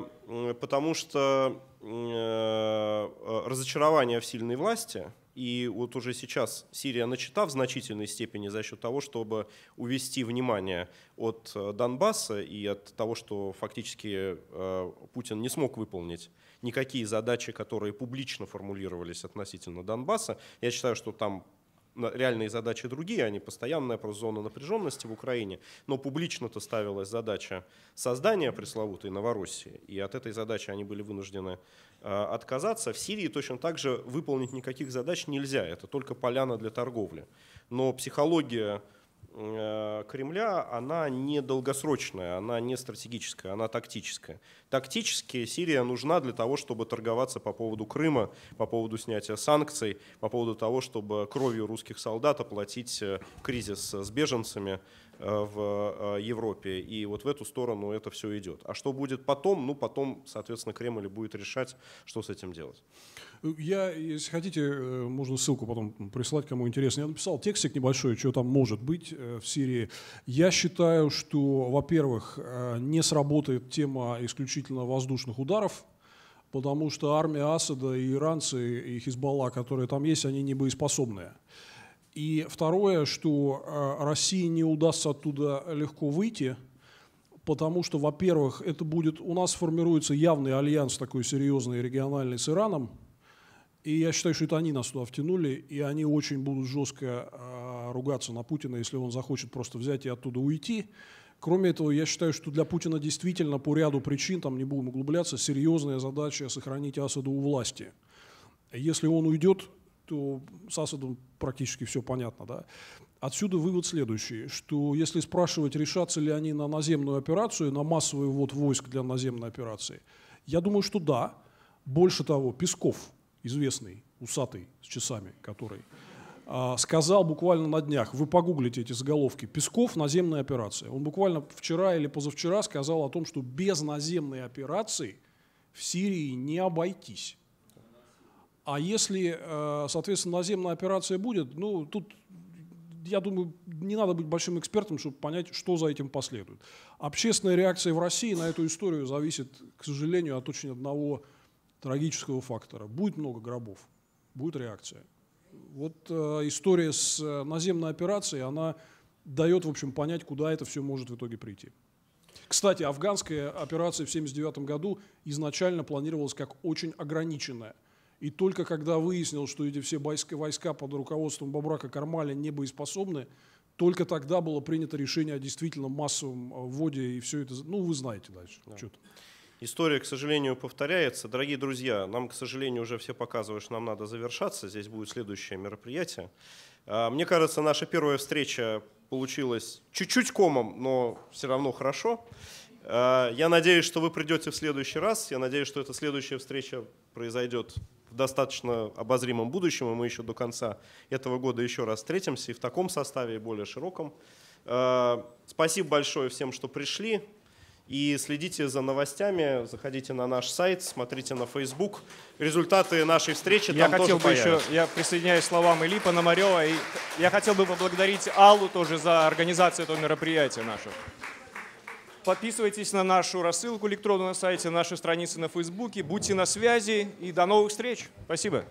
потому что э, разочарование в сильной власти, и вот уже сейчас Сирия начата в значительной степени за счет того, чтобы увести внимание от Донбасса и от того, что фактически Путин не смог выполнить никакие задачи, которые публично формулировались относительно Донбасса, я считаю, что там реальные задачи другие, они постоянная просто зона напряженности в Украине, но публично-то ставилась задача создания пресловутой Новороссии, и от этой задачи они были вынуждены э, отказаться. В Сирии точно так же выполнить никаких задач нельзя, это только поляна для торговли. Но психология э, Кремля, она не долгосрочная, она не стратегическая, она тактическая. Тактически Сирия нужна для того, чтобы торговаться по поводу Крыма, по поводу снятия санкций, по поводу того, чтобы кровью русских солдат оплатить э, кризис с беженцами э, в э, Европе. И вот в эту сторону это все идет. А что будет потом? Ну, потом, соответственно, Кремль будет решать, что с этим делать. Я, если хотите, можно ссылку потом прислать, кому интересно. Я написал текстик небольшой, что там может быть в Сирии. Я считаю, что, во-первых, не сработает тема исключительно исключительно воздушных ударов, потому что армия Асада и иранцы, и Хизбалла, которые там есть, они не небоеспособные. И второе, что э, России не удастся оттуда легко выйти, потому что, во-первых, это будет, у нас формируется явный альянс такой серьезный региональный с Ираном, и я считаю, что это они нас туда втянули, и они очень будут жестко э, ругаться на Путина, если он захочет просто взять и оттуда уйти. Кроме этого, я считаю, что для Путина действительно по ряду причин, там не будем углубляться, серьезная задача сохранить Асаду у власти. Если он уйдет, то с Асадом практически все понятно. Да? Отсюда вывод следующий, что если спрашивать, решатся ли они на наземную операцию, на массовый ввод войск для наземной операции, я думаю, что да. Больше того, Песков, известный, усатый, с часами, который а, сказал буквально на днях, вы погуглите эти заголовки, Песков наземная операция. Он буквально вчера или позавчера сказал о том, что без наземной операции в Сирии не обойтись. А если, э, соответственно, наземная операция будет, ну, тут, я думаю, не надо быть большим экспертом, чтобы понять, что за этим последует. Общественная реакция в России на эту историю зависит, к сожалению, от очень одного трагического фактора. Будет много гробов, будет реакция – вот э, история с э, наземной операцией, она дает, в общем, понять, куда это все может в итоге прийти. Кстати, афганская операция в 1979 году изначально планировалась как очень ограниченная. И только когда выяснилось, что эти все войска под руководством Бабрака Кармаля не боеспособны, только тогда было принято решение о действительно массовом э, вводе, и все это, ну, вы знаете дальше. Да. Что-то. История, к сожалению, повторяется. Дорогие друзья, нам, к сожалению, уже все показывают, что нам надо завершаться. Здесь будет следующее мероприятие. А, мне кажется, наша первая встреча получилась чуть-чуть комом, но все равно хорошо. А, я надеюсь, что вы придете в следующий раз. Я надеюсь, что эта следующая встреча произойдет в достаточно обозримом будущем, и мы еще до конца этого года еще раз встретимся и в таком составе, и более широком. А, спасибо большое всем, что пришли. И следите за новостями, заходите на наш сайт, смотрите на Facebook. Результаты нашей встречи я там хотел тоже бы появятся. еще, Я присоединяюсь к словам Ильи Пономарева. И я хотел бы поблагодарить Аллу тоже за организацию этого мероприятия нашего. Подписывайтесь на нашу рассылку электронную на сайте, на наши страницы на Фейсбуке. Будьте на связи и до новых встреч. Спасибо.